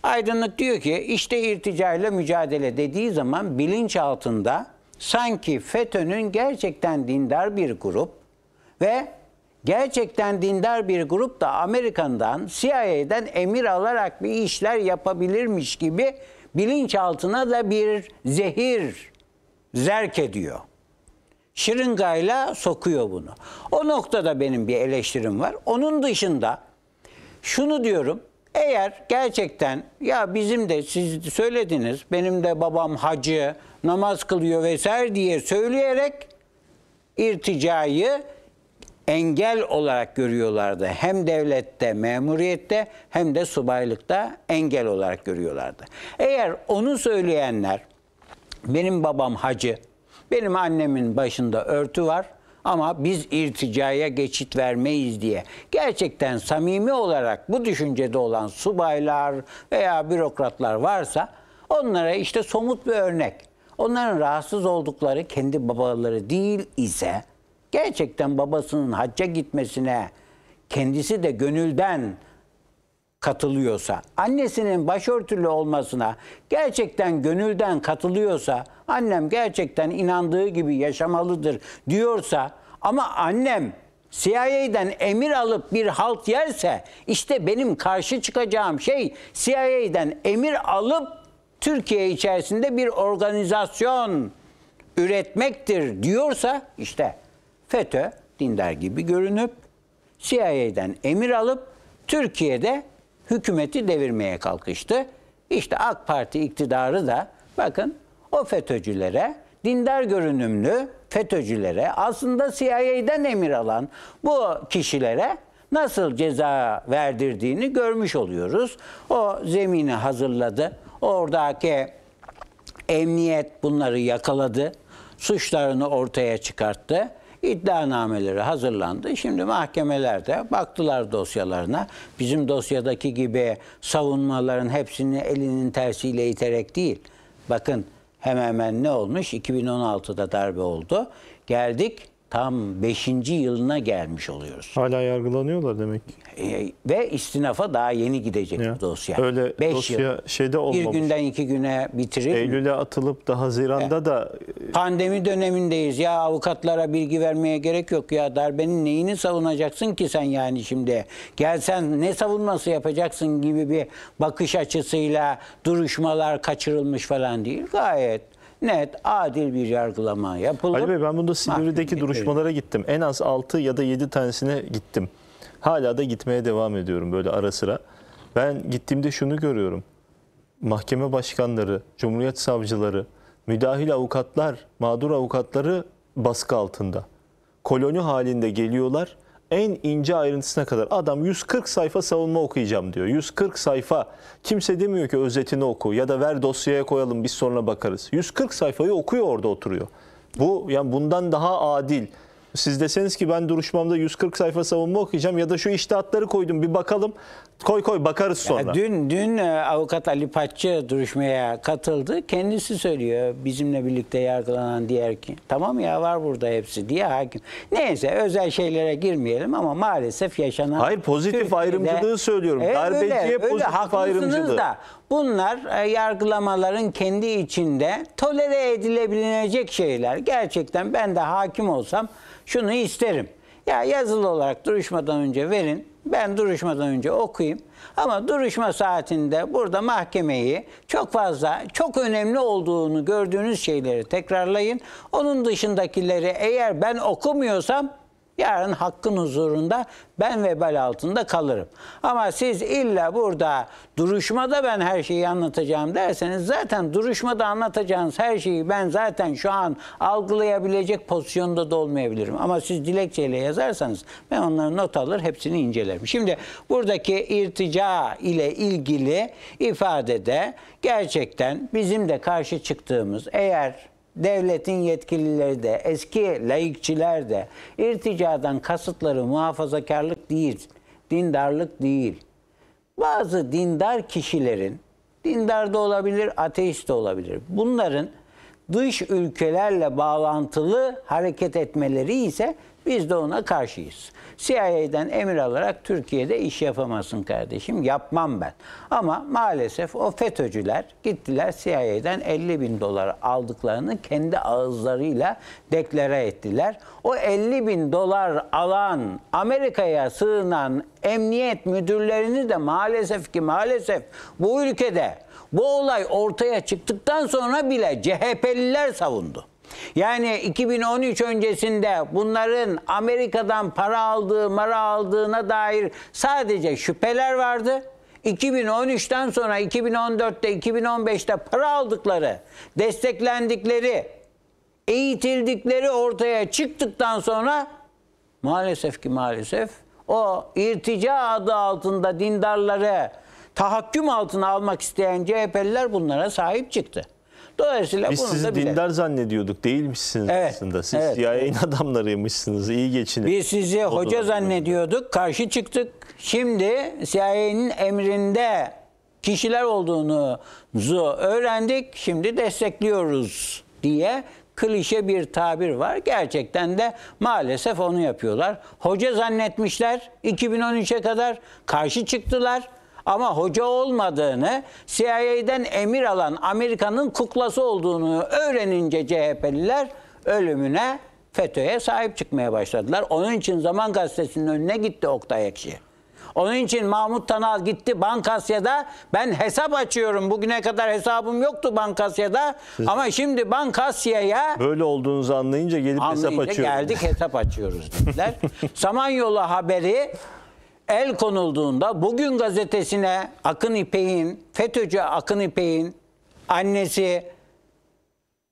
Aydınlık diyor ki işte irtica ile mücadele dediği zaman bilinç altında sanki FETÖ'nün gerçekten dindar bir grup ve gerçekten dindar bir grup da Amerika'dan, CIA'den emir alarak bir işler yapabilirmiş gibi bilinçaltına da bir zehir zerk ediyor. Şırıngayla sokuyor bunu. O noktada benim bir eleştirim var. Onun dışında şunu diyorum. Eğer gerçekten ya bizim de siz söylediniz benim de babam hacı namaz kılıyor vesaire diye söyleyerek irticayı engel olarak görüyorlardı. Hem devlette, memuriyette hem de subaylıkta engel olarak görüyorlardı. Eğer onu söyleyenler benim babam hacı, benim annemin başında örtü var ama biz irticaya geçit vermeyiz diye gerçekten samimi olarak bu düşüncede olan subaylar veya bürokratlar varsa onlara işte somut bir örnek. Onların rahatsız oldukları kendi babaları değil ise gerçekten babasının hacca gitmesine kendisi de gönülden katılıyorsa, annesinin başörtülü olmasına gerçekten gönülden katılıyorsa, annem gerçekten inandığı gibi yaşamalıdır diyorsa ama annem CIA'den emir alıp bir halt yerse işte benim karşı çıkacağım şey CIA'den emir alıp Türkiye içerisinde bir organizasyon üretmektir diyorsa işte FETÖ dindar gibi görünüp CIA'den emir alıp Türkiye'de hükümeti devirmeye kalkıştı. İşte AK Parti iktidarı da bakın o FETÖ'cülere, dindar görünümlü FETÖ'cülere, aslında CIA'den emir alan bu kişilere nasıl ceza verdirdiğini görmüş oluyoruz. O zemini hazırladı. Oradaki emniyet bunları yakaladı. Suçlarını ortaya çıkarttı iddianameleri hazırlandı. Şimdi mahkemelerde baktılar dosyalarına. Bizim dosyadaki gibi savunmaların hepsini elinin tersiyle iterek değil. Bakın hemen hemen ne olmuş? 2016'da darbe oldu. Geldik tam 5. yılına gelmiş oluyoruz. Hala yargılanıyorlar demek ki. E, ve istinafa daha yeni gidecek ya, bu dosya. Öyle Beş dosya yıl. şeyde olmamış. Bir günden iki güne bitirir. Eylül'e atılıp da Haziran'da e, da... Pandemi dönemindeyiz ya avukatlara bilgi vermeye gerek yok ya darbenin neyini savunacaksın ki sen yani şimdi. Gelsen ne savunması yapacaksın gibi bir bakış açısıyla duruşmalar kaçırılmış falan değil. Gayet net, adil bir yargılama yapılır. Ali Bey ben bunda Silivri'deki duruşmalara gittim. En az 6 ya da 7 tanesine gittim. Hala da gitmeye devam ediyorum böyle ara sıra. Ben gittiğimde şunu görüyorum. Mahkeme başkanları, cumhuriyet savcıları, müdahil avukatlar, mağdur avukatları baskı altında. Koloni halinde geliyorlar en ince ayrıntısına kadar adam 140 sayfa savunma okuyacağım diyor. 140 sayfa. Kimse demiyor ki özetini oku ya da ver dosyaya koyalım biz sonra bakarız. 140 sayfayı okuyor orada oturuyor. Bu yani bundan daha adil. Siz deseniz ki ben duruşmamda 140 sayfa savunma okuyacağım ya da şu iştahatları koydum bir bakalım. Koy koy bakarız sonra. Ya dün dün e, avukat Ali Paççı duruşmaya katıldı. Kendisi söylüyor bizimle birlikte yargılanan diğer kim? Tamam ya var burada hepsi diye hakim. Neyse özel şeylere girmeyelim ama maalesef yaşanan Hayır pozitif Türkiye'de, ayrımcılığı söylüyorum. Evet, Darbeciye öyle, pozitif öyle, ayrımcılığı. Da, bunlar e, yargılamaların kendi içinde tolere edilebilecek şeyler. Gerçekten ben de hakim olsam şunu isterim. Ya yazılı olarak duruşmadan önce verin ben duruşmadan önce okuyayım. Ama duruşma saatinde burada mahkemeyi çok fazla, çok önemli olduğunu gördüğünüz şeyleri tekrarlayın. Onun dışındakileri eğer ben okumuyorsam Yarın hakkın huzurunda ben vebal altında kalırım. Ama siz illa burada duruşmada ben her şeyi anlatacağım derseniz zaten duruşmada anlatacağınız her şeyi ben zaten şu an algılayabilecek pozisyonda da olmayabilirim. Ama siz dilekçeyle yazarsanız ben onları not alır hepsini incelerim. Şimdi buradaki irtica ile ilgili ifadede gerçekten bizim de karşı çıktığımız eğer devletin yetkilileri de, eski laikçiler de irticadan kasıtları muhafazakarlık değil, dindarlık değil. Bazı dindar kişilerin, dindar da olabilir, ateist de olabilir. Bunların dış ülkelerle bağlantılı hareket etmeleri ise biz de ona karşıyız. CIA'den emir alarak Türkiye'de iş yapamazsın kardeşim. Yapmam ben. Ama maalesef o FETÖ'cüler gittiler CIA'den 50 bin dolar aldıklarını kendi ağızlarıyla deklare ettiler. O 50 bin dolar alan Amerika'ya sığınan emniyet müdürlerini de maalesef ki maalesef bu ülkede bu olay ortaya çıktıktan sonra bile CHP'liler savundu. Yani 2013 öncesinde bunların Amerika'dan para aldığı, mara aldığına dair sadece şüpheler vardı. 2013'ten sonra 2014'te 2015'te para aldıkları, desteklendikleri, eğitildikleri ortaya çıktıktan sonra maalesef ki maalesef o irtica adı altında dindarları tahakküm altına almak isteyen CHP'liler bunlara sahip çıktı. Dolayısıyla Biz bunun sizi da dindar de... zannediyorduk değilmişsiniz evet, aslında. Siz evet, yayın evet. adamlarıymışsınız. İyi geçinin. Biz sizi o hoca zannediyorduk. Karşı çıktık. Şimdi CIA'nin emrinde kişiler olduğunuzu öğrendik. Şimdi destekliyoruz diye klişe bir tabir var. Gerçekten de maalesef onu yapıyorlar. Hoca zannetmişler 2013'e kadar karşı çıktılar. Ama hoca olmadığını, CIA'den emir alan Amerika'nın kuklası olduğunu öğrenince CHP'liler ölümüne FETÖ'ye sahip çıkmaya başladılar. Onun için Zaman Gazetesi'nin önüne gitti Oktay Ekşi. Onun için Mahmut Tanal gitti Bankasya'da. Ben hesap açıyorum. Bugüne kadar hesabım yoktu Bankasya'da. Siz Ama şimdi Bankasya'ya... Böyle olduğunuzu anlayınca gelip anlayınca hesap açıyorum. Geldik hesap açıyoruz dediler. Samanyolu haberi el konulduğunda bugün gazetesine Akın İpek'in, FETÖ'cü Akın İpek'in annesi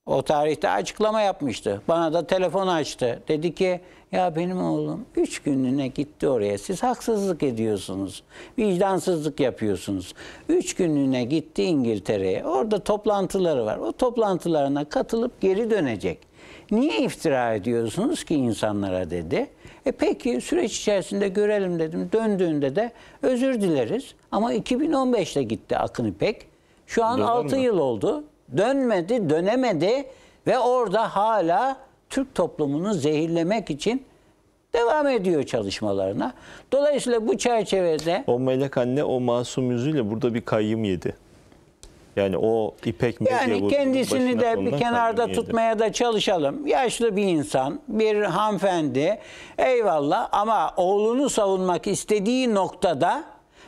o tarihte açıklama yapmıştı. Bana da telefon açtı. Dedi ki ya benim oğlum üç günlüğüne gitti oraya. Siz haksızlık ediyorsunuz. Vicdansızlık yapıyorsunuz. Üç günlüğüne gitti İngiltere'ye. Orada toplantıları var. O toplantılarına katılıp geri dönecek. Niye iftira ediyorsunuz ki insanlara dedi. E peki süreç içerisinde görelim dedim. Döndüğünde de özür dileriz. Ama 2015'te gitti Akın İpek. Şu an Döner 6 mi? yıl oldu. Dönmedi, dönemedi ve orada hala Türk toplumunu zehirlemek için devam ediyor çalışmalarına. Dolayısıyla bu çerçevede... O melek anne o masum yüzüyle burada bir kayyım yedi. Yani o ipek medya Yani kendisini de bir kenarda tutmaya da çalışalım. Yaşlı bir insan, bir hanımefendi. Eyvallah ama oğlunu savunmak istediği noktada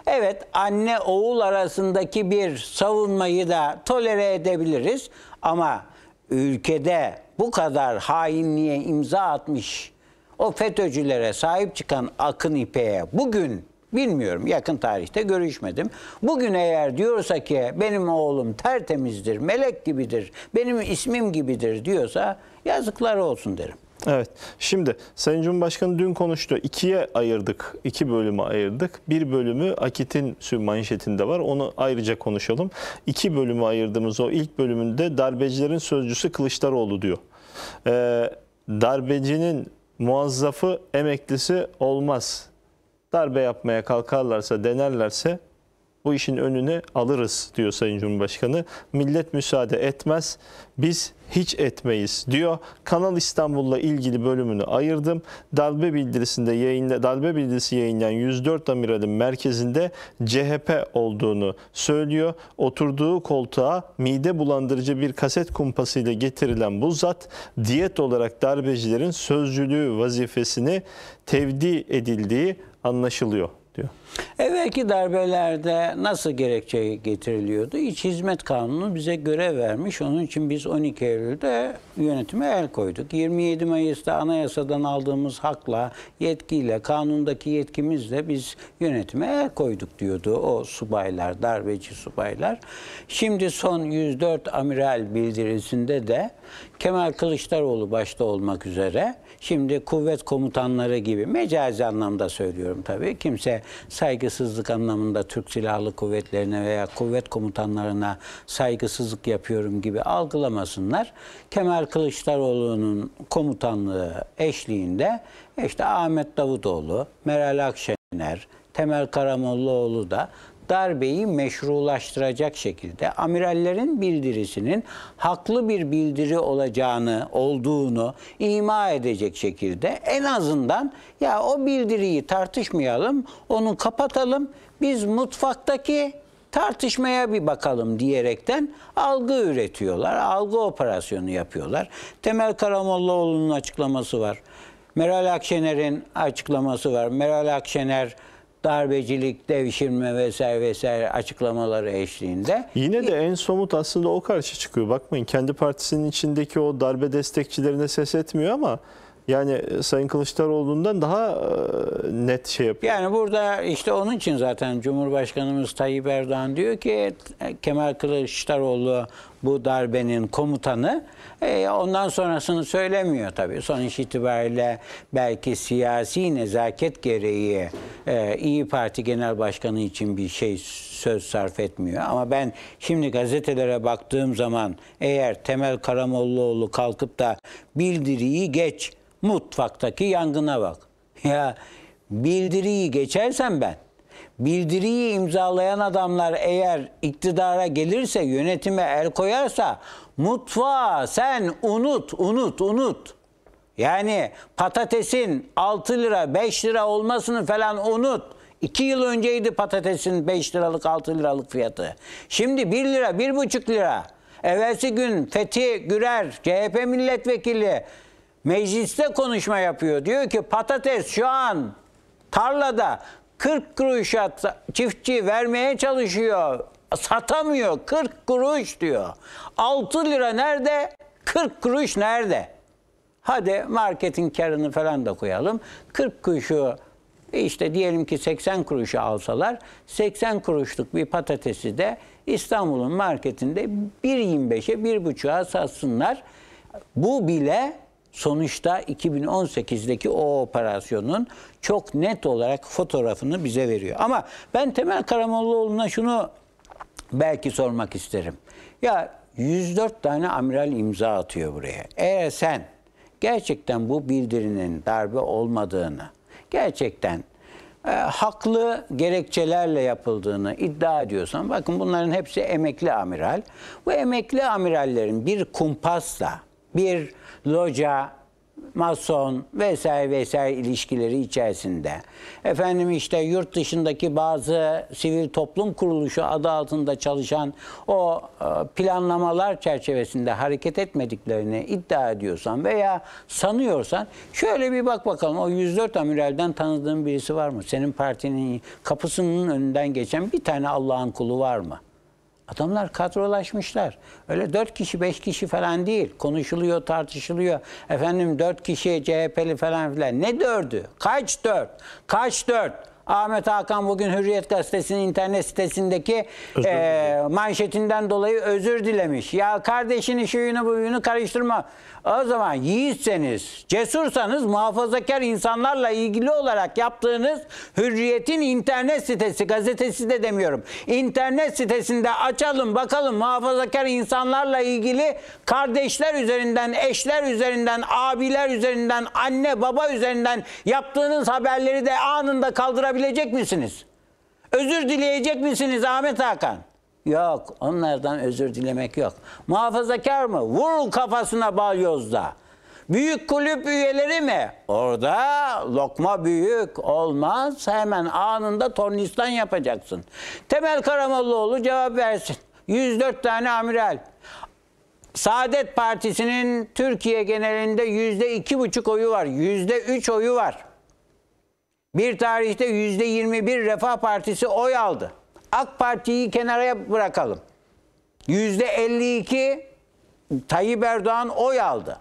evet anne oğul arasındaki bir savunmayı da tolere edebiliriz. Ama ülkede bu kadar hainliğe imza atmış o FETÖ'cülere sahip çıkan Akın İpek'e bugün Bilmiyorum yakın tarihte görüşmedim. Bugün eğer diyorsa ki benim oğlum tertemizdir, melek gibidir, benim ismim gibidir diyorsa yazıklar olsun derim. Evet. Şimdi Sayın Cumhurbaşkanı dün konuştu. İkiye ayırdık. iki bölümü ayırdık. Bir bölümü Akit'in manşetinde var. Onu ayrıca konuşalım. İki bölümü ayırdığımız o ilk bölümünde darbecilerin sözcüsü Kılıçdaroğlu diyor. Ee, darbecinin muazzafı emeklisi olmaz darbe yapmaya kalkarlarsa, denerlerse bu işin önüne alırız diyor Sayın Cumhurbaşkanı. Millet müsaade etmez, biz hiç etmeyiz diyor. Kanal İstanbul'la ilgili bölümünü ayırdım. Darbe bildirisinde yayında darbe bildirisi yayınlayan 104 amiralin merkezinde CHP olduğunu söylüyor. Oturduğu koltuğa mide bulandırıcı bir kaset kumpasıyla getirilen bu zat diyet olarak darbecilerin sözcülüğü vazifesini tevdi edildiği anlaşılıyor diyor. Evvelki darbelerde nasıl gerekçe getiriliyordu? İç hizmet kanunu bize görev vermiş. Onun için biz 12 Eylül'de yönetime el koyduk. 27 Mayıs'ta anayasadan aldığımız hakla, yetkiyle, kanundaki yetkimizle biz yönetime el koyduk diyordu o subaylar, darbeci subaylar. Şimdi son 104 amiral bildirisinde de Kemal Kılıçdaroğlu başta olmak üzere Şimdi kuvvet komutanları gibi mecazi anlamda söylüyorum tabii. Kimse saygısızlık anlamında Türk Silahlı Kuvvetlerine veya kuvvet komutanlarına saygısızlık yapıyorum gibi algılamasınlar. Kemal Kılıçdaroğlu'nun komutanlığı eşliğinde işte Ahmet Davutoğlu, Meral Akşener, Temel Karamollaoğlu da darbeyi meşrulaştıracak şekilde amirallerin bildirisinin haklı bir bildiri olacağını, olduğunu ima edecek şekilde en azından ya o bildiriyi tartışmayalım, onu kapatalım. Biz mutfaktaki tartışmaya bir bakalım diyerekten algı üretiyorlar. Algı operasyonu yapıyorlar. Temel Karamollaoğlu'nun açıklaması var. Meral Akşener'in açıklaması var. Meral Akşener darbecilik, devşirme vesaire vesaire açıklamaları eşliğinde. Yine de en somut aslında o karşı çıkıyor. Bakmayın kendi partisinin içindeki o darbe destekçilerine ses etmiyor ama yani e, Sayın Kılıçdaroğlu'ndan daha e, net şey yapıyor. Yani burada işte onun için zaten Cumhurbaşkanımız Tayyip Erdoğan diyor ki e, Kemal Kılıçdaroğlu bu darbenin komutanı. ondan sonrasını söylemiyor tabii. Sonuç itibariyle belki siyasi nezaket gereği İyi Parti Genel Başkanı için bir şey söz sarf etmiyor. Ama ben şimdi gazetelere baktığım zaman eğer Temel Karamollaoğlu kalkıp da bildiriyi geç Mutfaktaki yangına bak. Ya bildiriyi geçersem ben, bildiriyi imzalayan adamlar eğer iktidara gelirse, yönetime el koyarsa mutfağı sen unut, unut, unut. Yani patatesin 6 lira, 5 lira olmasını falan unut. 2 yıl önceydi patatesin 5 liralık, 6 liralık fiyatı. Şimdi 1 lira, 1,5 lira. Evvelsi gün Fethi Gürer, CHP milletvekili Mecliste konuşma yapıyor. Diyor ki patates şu an tarlada 40 kuruşa çiftçi vermeye çalışıyor. Satamıyor 40 kuruş diyor. 6 lira nerede? 40 kuruş nerede? Hadi marketin karını falan da koyalım. 40 kuruşu işte diyelim ki 80 kuruşu alsalar 80 kuruşluk bir patatesi de İstanbul'un marketinde 1.25'e 1.5'a satsınlar. Bu bile sonuçta 2018'deki o operasyonun çok net olarak fotoğrafını bize veriyor. Ama ben Temel Karamollaoğlu'na şunu belki sormak isterim. Ya 104 tane amiral imza atıyor buraya. Eğer sen gerçekten bu bildirinin darbe olmadığını, gerçekten e, haklı gerekçelerle yapıldığını iddia ediyorsan, bakın bunların hepsi emekli amiral. Bu emekli amirallerin bir kumpasla, bir loca, mason vesaire vesaire ilişkileri içerisinde. Efendim işte yurt dışındaki bazı sivil toplum kuruluşu adı altında çalışan o e, planlamalar çerçevesinde hareket etmediklerini iddia ediyorsan veya sanıyorsan şöyle bir bak bakalım o 104 amiralden tanıdığın birisi var mı? Senin partinin kapısının önünden geçen bir tane Allah'ın kulu var mı? Adamlar kadrolaşmışlar. Öyle dört kişi, beş kişi falan değil. Konuşuluyor, tartışılıyor. Efendim dört kişi CHP'li falan filan. Ne dördü? Kaç dört? Kaç dört? Ahmet Hakan bugün Hürriyet Gazetesi'nin internet sitesindeki e, manşetinden dolayı özür dilemiş. Ya kardeşini şuyunu buyunu karıştırma. O zaman yiğitseniz, cesursanız muhafazakar insanlarla ilgili olarak yaptığınız Hürriyet'in internet sitesi, gazetesi de demiyorum. İnternet sitesinde açalım bakalım muhafazakar insanlarla ilgili kardeşler üzerinden, eşler üzerinden, abiler üzerinden, anne baba üzerinden yaptığınız haberleri de anında kaldırabilecek misiniz? Özür dileyecek misiniz Ahmet Hakan? Yok onlardan özür dilemek yok. Muhafazakar mı? Vur kafasına balyozda. Büyük kulüp üyeleri mi? Orada lokma büyük olmaz. Hemen anında tornistan yapacaksın. Temel Karamollaoğlu cevap versin. 104 tane amiral. Saadet Partisi'nin Türkiye genelinde yüzde iki buçuk oyu var. Yüzde üç oyu var. Bir tarihte yüzde yirmi bir Refah Partisi oy aldı. AK Parti'yi kenara bırakalım. 52 Tayyip Erdoğan oy aldı.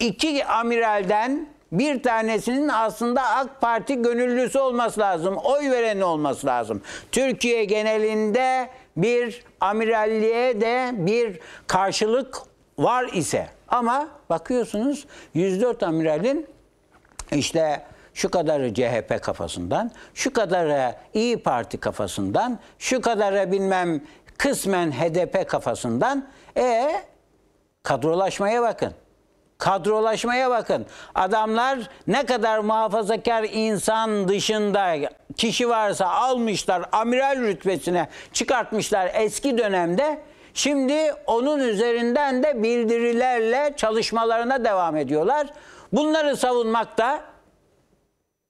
İki amiralden bir tanesinin aslında AK Parti gönüllüsü olması lazım. Oy vereni olması lazım. Türkiye genelinde bir amiralliğe de bir karşılık var ise. Ama bakıyorsunuz 104 amiralin işte şu kadarı CHP kafasından, şu kadarı İyi Parti kafasından, şu kadarı bilmem kısmen HDP kafasından. E kadrolaşmaya bakın. Kadrolaşmaya bakın. Adamlar ne kadar muhafazakar insan dışında kişi varsa almışlar amiral rütbesine çıkartmışlar eski dönemde. Şimdi onun üzerinden de bildirilerle çalışmalarına devam ediyorlar. Bunları savunmak da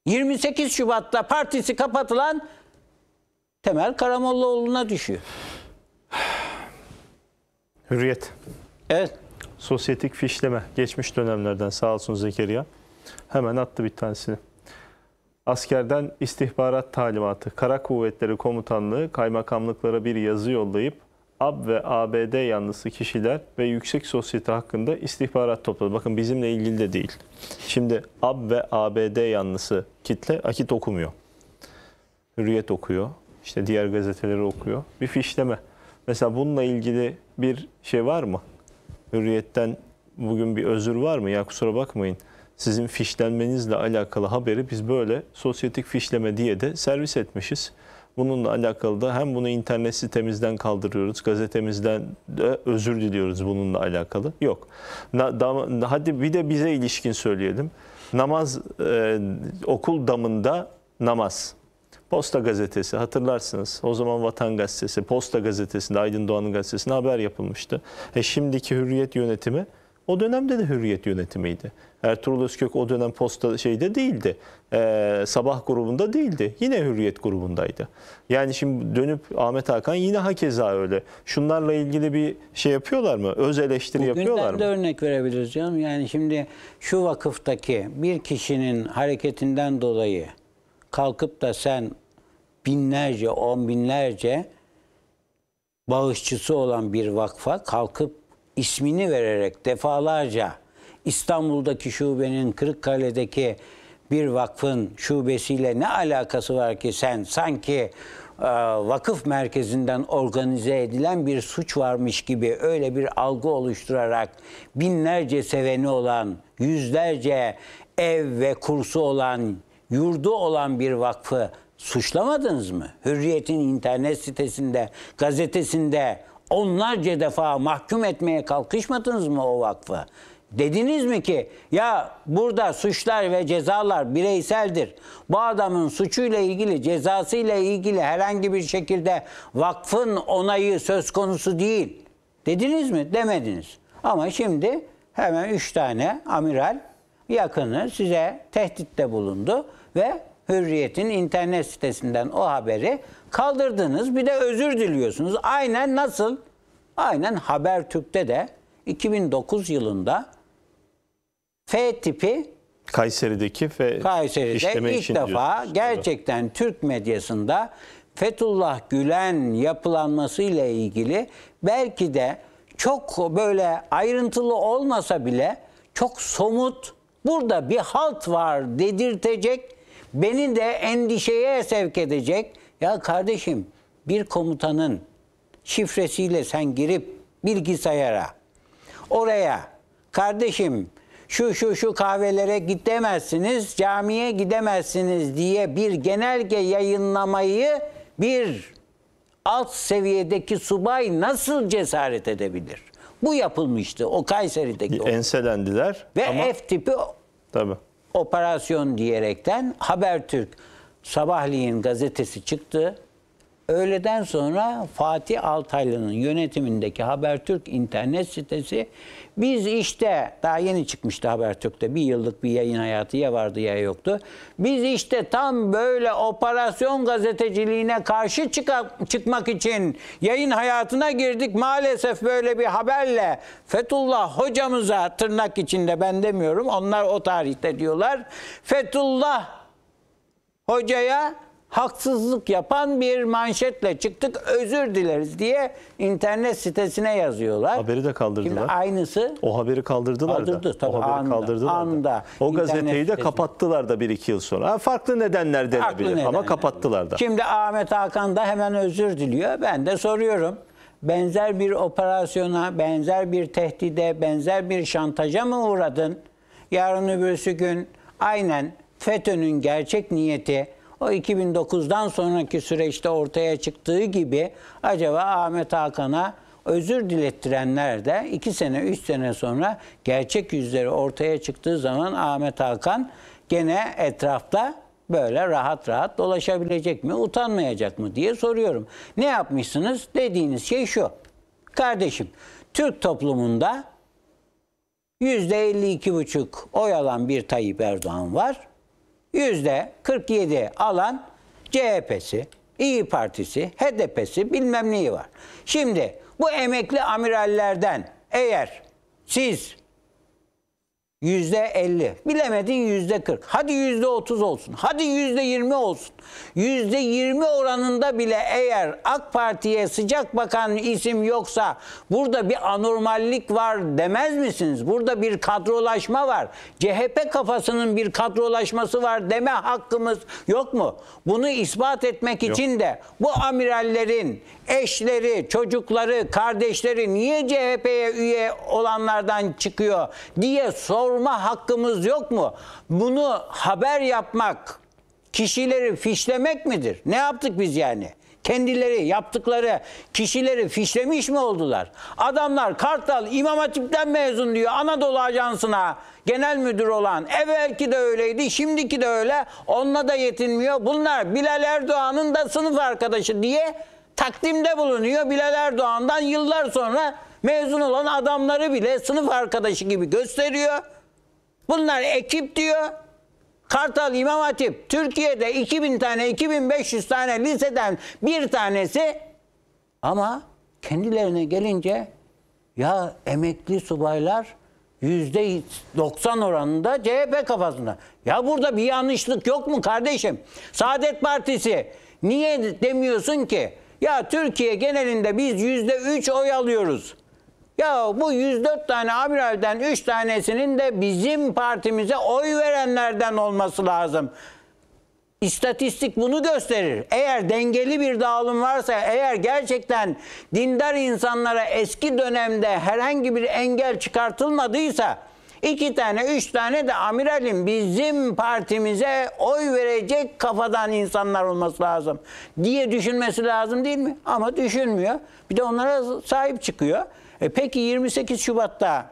28 Şubat'ta partisi kapatılan Temel Karamollaoğlu'na düşüyor. Hürriyet. Evet. Sosyetik fişleme. Geçmiş dönemlerden sağ olsun Zekeriya. Hemen attı bir tanesini. Askerden istihbarat talimatı. Kara Kuvvetleri Komutanlığı kaymakamlıklara bir yazı yollayıp AB ve ABD yanlısı kişiler ve yüksek sosyete hakkında istihbarat topladı. Bakın bizimle ilgili de değil. Şimdi AB ve ABD yanlısı kitle akit okumuyor. Hürriyet okuyor. İşte diğer gazeteleri okuyor. Bir fişleme. Mesela bununla ilgili bir şey var mı? Hürriyetten bugün bir özür var mı? Ya kusura bakmayın. Sizin fişlenmenizle alakalı haberi biz böyle sosyetik fişleme diye de servis etmişiz. Bununla alakalı da hem bunu internet sitemizden kaldırıyoruz, gazetemizden de özür diliyoruz bununla alakalı. Yok. hadi bir de bize ilişkin söyleyelim. Namaz, e, okul damında namaz. Posta gazetesi hatırlarsınız. O zaman Vatan Gazetesi, Posta gazetesinde, Aydın Doğan'ın gazetesinde haber yapılmıştı. E şimdiki Hürriyet yönetimi o dönemde de hürriyet yönetimiydi. Ertuğrul Özkök o dönem posta şeyde değildi. Ee, sabah grubunda değildi. Yine hürriyet grubundaydı. Yani şimdi dönüp Ahmet Hakan yine hakeza öyle. Şunlarla ilgili bir şey yapıyorlar mı? Öz eleştiri Bugünden yapıyorlar mı? de örnek verebiliriz canım. Yani şimdi şu vakıftaki bir kişinin hareketinden dolayı kalkıp da sen binlerce, on binlerce bağışçısı olan bir vakfa kalkıp ismini vererek defalarca İstanbul'daki şubenin Kırıkkale'deki bir vakfın şubesiyle ne alakası var ki sen sanki e, vakıf merkezinden organize edilen bir suç varmış gibi öyle bir algı oluşturarak binlerce seveni olan, yüzlerce ev ve kursu olan, yurdu olan bir vakfı suçlamadınız mı? Hürriyet'in internet sitesinde, gazetesinde onlarca defa mahkum etmeye kalkışmadınız mı o vakfı? Dediniz mi ki ya burada suçlar ve cezalar bireyseldir. Bu adamın suçuyla ilgili, cezasıyla ilgili herhangi bir şekilde vakfın onayı söz konusu değil. Dediniz mi? Demediniz. Ama şimdi hemen üç tane amiral yakını size tehditte bulundu ve Hürriyet'in internet sitesinden o haberi kaldırdınız bir de özür diliyorsunuz. Aynen nasıl? Aynen Habertürk'te de 2009 yılında F tipi Kayseri'deki F Kayseri'de ilk defa gerçekten Türk medyasında Fethullah Gülen yapılanması ile ilgili belki de çok böyle ayrıntılı olmasa bile çok somut burada bir halt var dedirtecek, beni de endişeye sevk edecek ya kardeşim bir komutanın şifresiyle sen girip bilgisayara oraya kardeşim şu şu şu kahvelere gidemezsiniz, camiye gidemezsiniz diye bir genelge yayınlamayı bir alt seviyedeki subay nasıl cesaret edebilir? Bu yapılmıştı o Kayseri'deki. Enselendiler. O. Ve ama... F tipi tabii. operasyon diyerekten Habertürk Sabahleyin gazetesi çıktı. Öğleden sonra Fatih Altaylı'nın yönetimindeki Habertürk internet sitesi biz işte daha yeni çıkmıştı Habertürk'te bir yıllık bir yayın hayatı ya vardı ya yoktu. Biz işte tam böyle operasyon gazeteciliğine karşı çık çıkmak için yayın hayatına girdik. Maalesef böyle bir haberle Fethullah hocamıza tırnak içinde ben demiyorum onlar o tarihte diyorlar. Fethullah hocaya haksızlık yapan bir manşetle çıktık özür dileriz diye internet sitesine yazıyorlar. Haberi de kaldırdılar. Şimdi aynısı. O haberi kaldırdılar kaldırdı, da. Tabii, o haberi anda, kaldırdılar anda, da. O gazeteyi de sitesi. kapattılar da bir iki yıl sonra. Ha, farklı nedenler denebilir farklı nedenler. ama kapattılar da. Şimdi Ahmet Hakan da hemen özür diliyor. Ben de soruyorum. Benzer bir operasyona, benzer bir tehdide, benzer bir şantaja mı uğradın? Yarın öbürsü gün aynen FETÖ'nün gerçek niyeti o 2009'dan sonraki süreçte ortaya çıktığı gibi acaba Ahmet Hakan'a özür dilettirenler de 2 sene 3 sene sonra gerçek yüzleri ortaya çıktığı zaman Ahmet Hakan gene etrafta böyle rahat rahat dolaşabilecek mi, utanmayacak mı diye soruyorum. Ne yapmışsınız? Dediğiniz şey şu. Kardeşim, Türk toplumunda %52,5 oy alan bir Tayyip Erdoğan var. %47 alan CHP'si, İyi Partisi, HDP'si bilmem neyi var. Şimdi bu emekli amirallerden eğer siz Yüzde elli. Bilemedin yüzde kırk. Hadi yüzde otuz olsun. Hadi yüzde yirmi olsun. Yüzde yirmi oranında bile eğer AK Parti'ye sıcak bakan isim yoksa burada bir anormallik var demez misiniz? Burada bir kadrolaşma var. CHP kafasının bir kadrolaşması var deme hakkımız yok mu? Bunu ispat etmek yok. için de bu amirallerin eşleri, çocukları, kardeşleri niye CHP'ye üye olanlardan çıkıyor diye sor sorma hakkımız yok mu? Bunu haber yapmak, kişileri fişlemek midir? Ne yaptık biz yani? Kendileri yaptıkları kişileri fişlemiş mi oldular? Adamlar Kartal İmam Hatip'ten mezun diyor Anadolu Ajansı'na genel müdür olan. Evvelki de öyleydi, şimdiki de öyle. Onunla da yetinmiyor. Bunlar Bilal Erdoğan'ın da sınıf arkadaşı diye takdimde bulunuyor. Bilal Erdoğan'dan yıllar sonra mezun olan adamları bile sınıf arkadaşı gibi gösteriyor. Bunlar ekip diyor. Kartal İmam Hatip Türkiye'de 2000 tane 2500 tane liseden bir tanesi ama kendilerine gelince ya emekli subaylar yüzde 90 oranında CHP kafasında. Ya burada bir yanlışlık yok mu kardeşim? Saadet Partisi niye demiyorsun ki? Ya Türkiye genelinde biz yüzde 3 oy alıyoruz. Ya bu 104 tane amiralden 3 tanesinin de bizim partimize oy verenlerden olması lazım. İstatistik bunu gösterir. Eğer dengeli bir dağılım varsa, eğer gerçekten dindar insanlara eski dönemde herhangi bir engel çıkartılmadıysa, iki tane, üç tane de amiralim bizim partimize oy verecek kafadan insanlar olması lazım diye düşünmesi lazım değil mi? Ama düşünmüyor. Bir de onlara sahip çıkıyor. E peki 28 Şubat'ta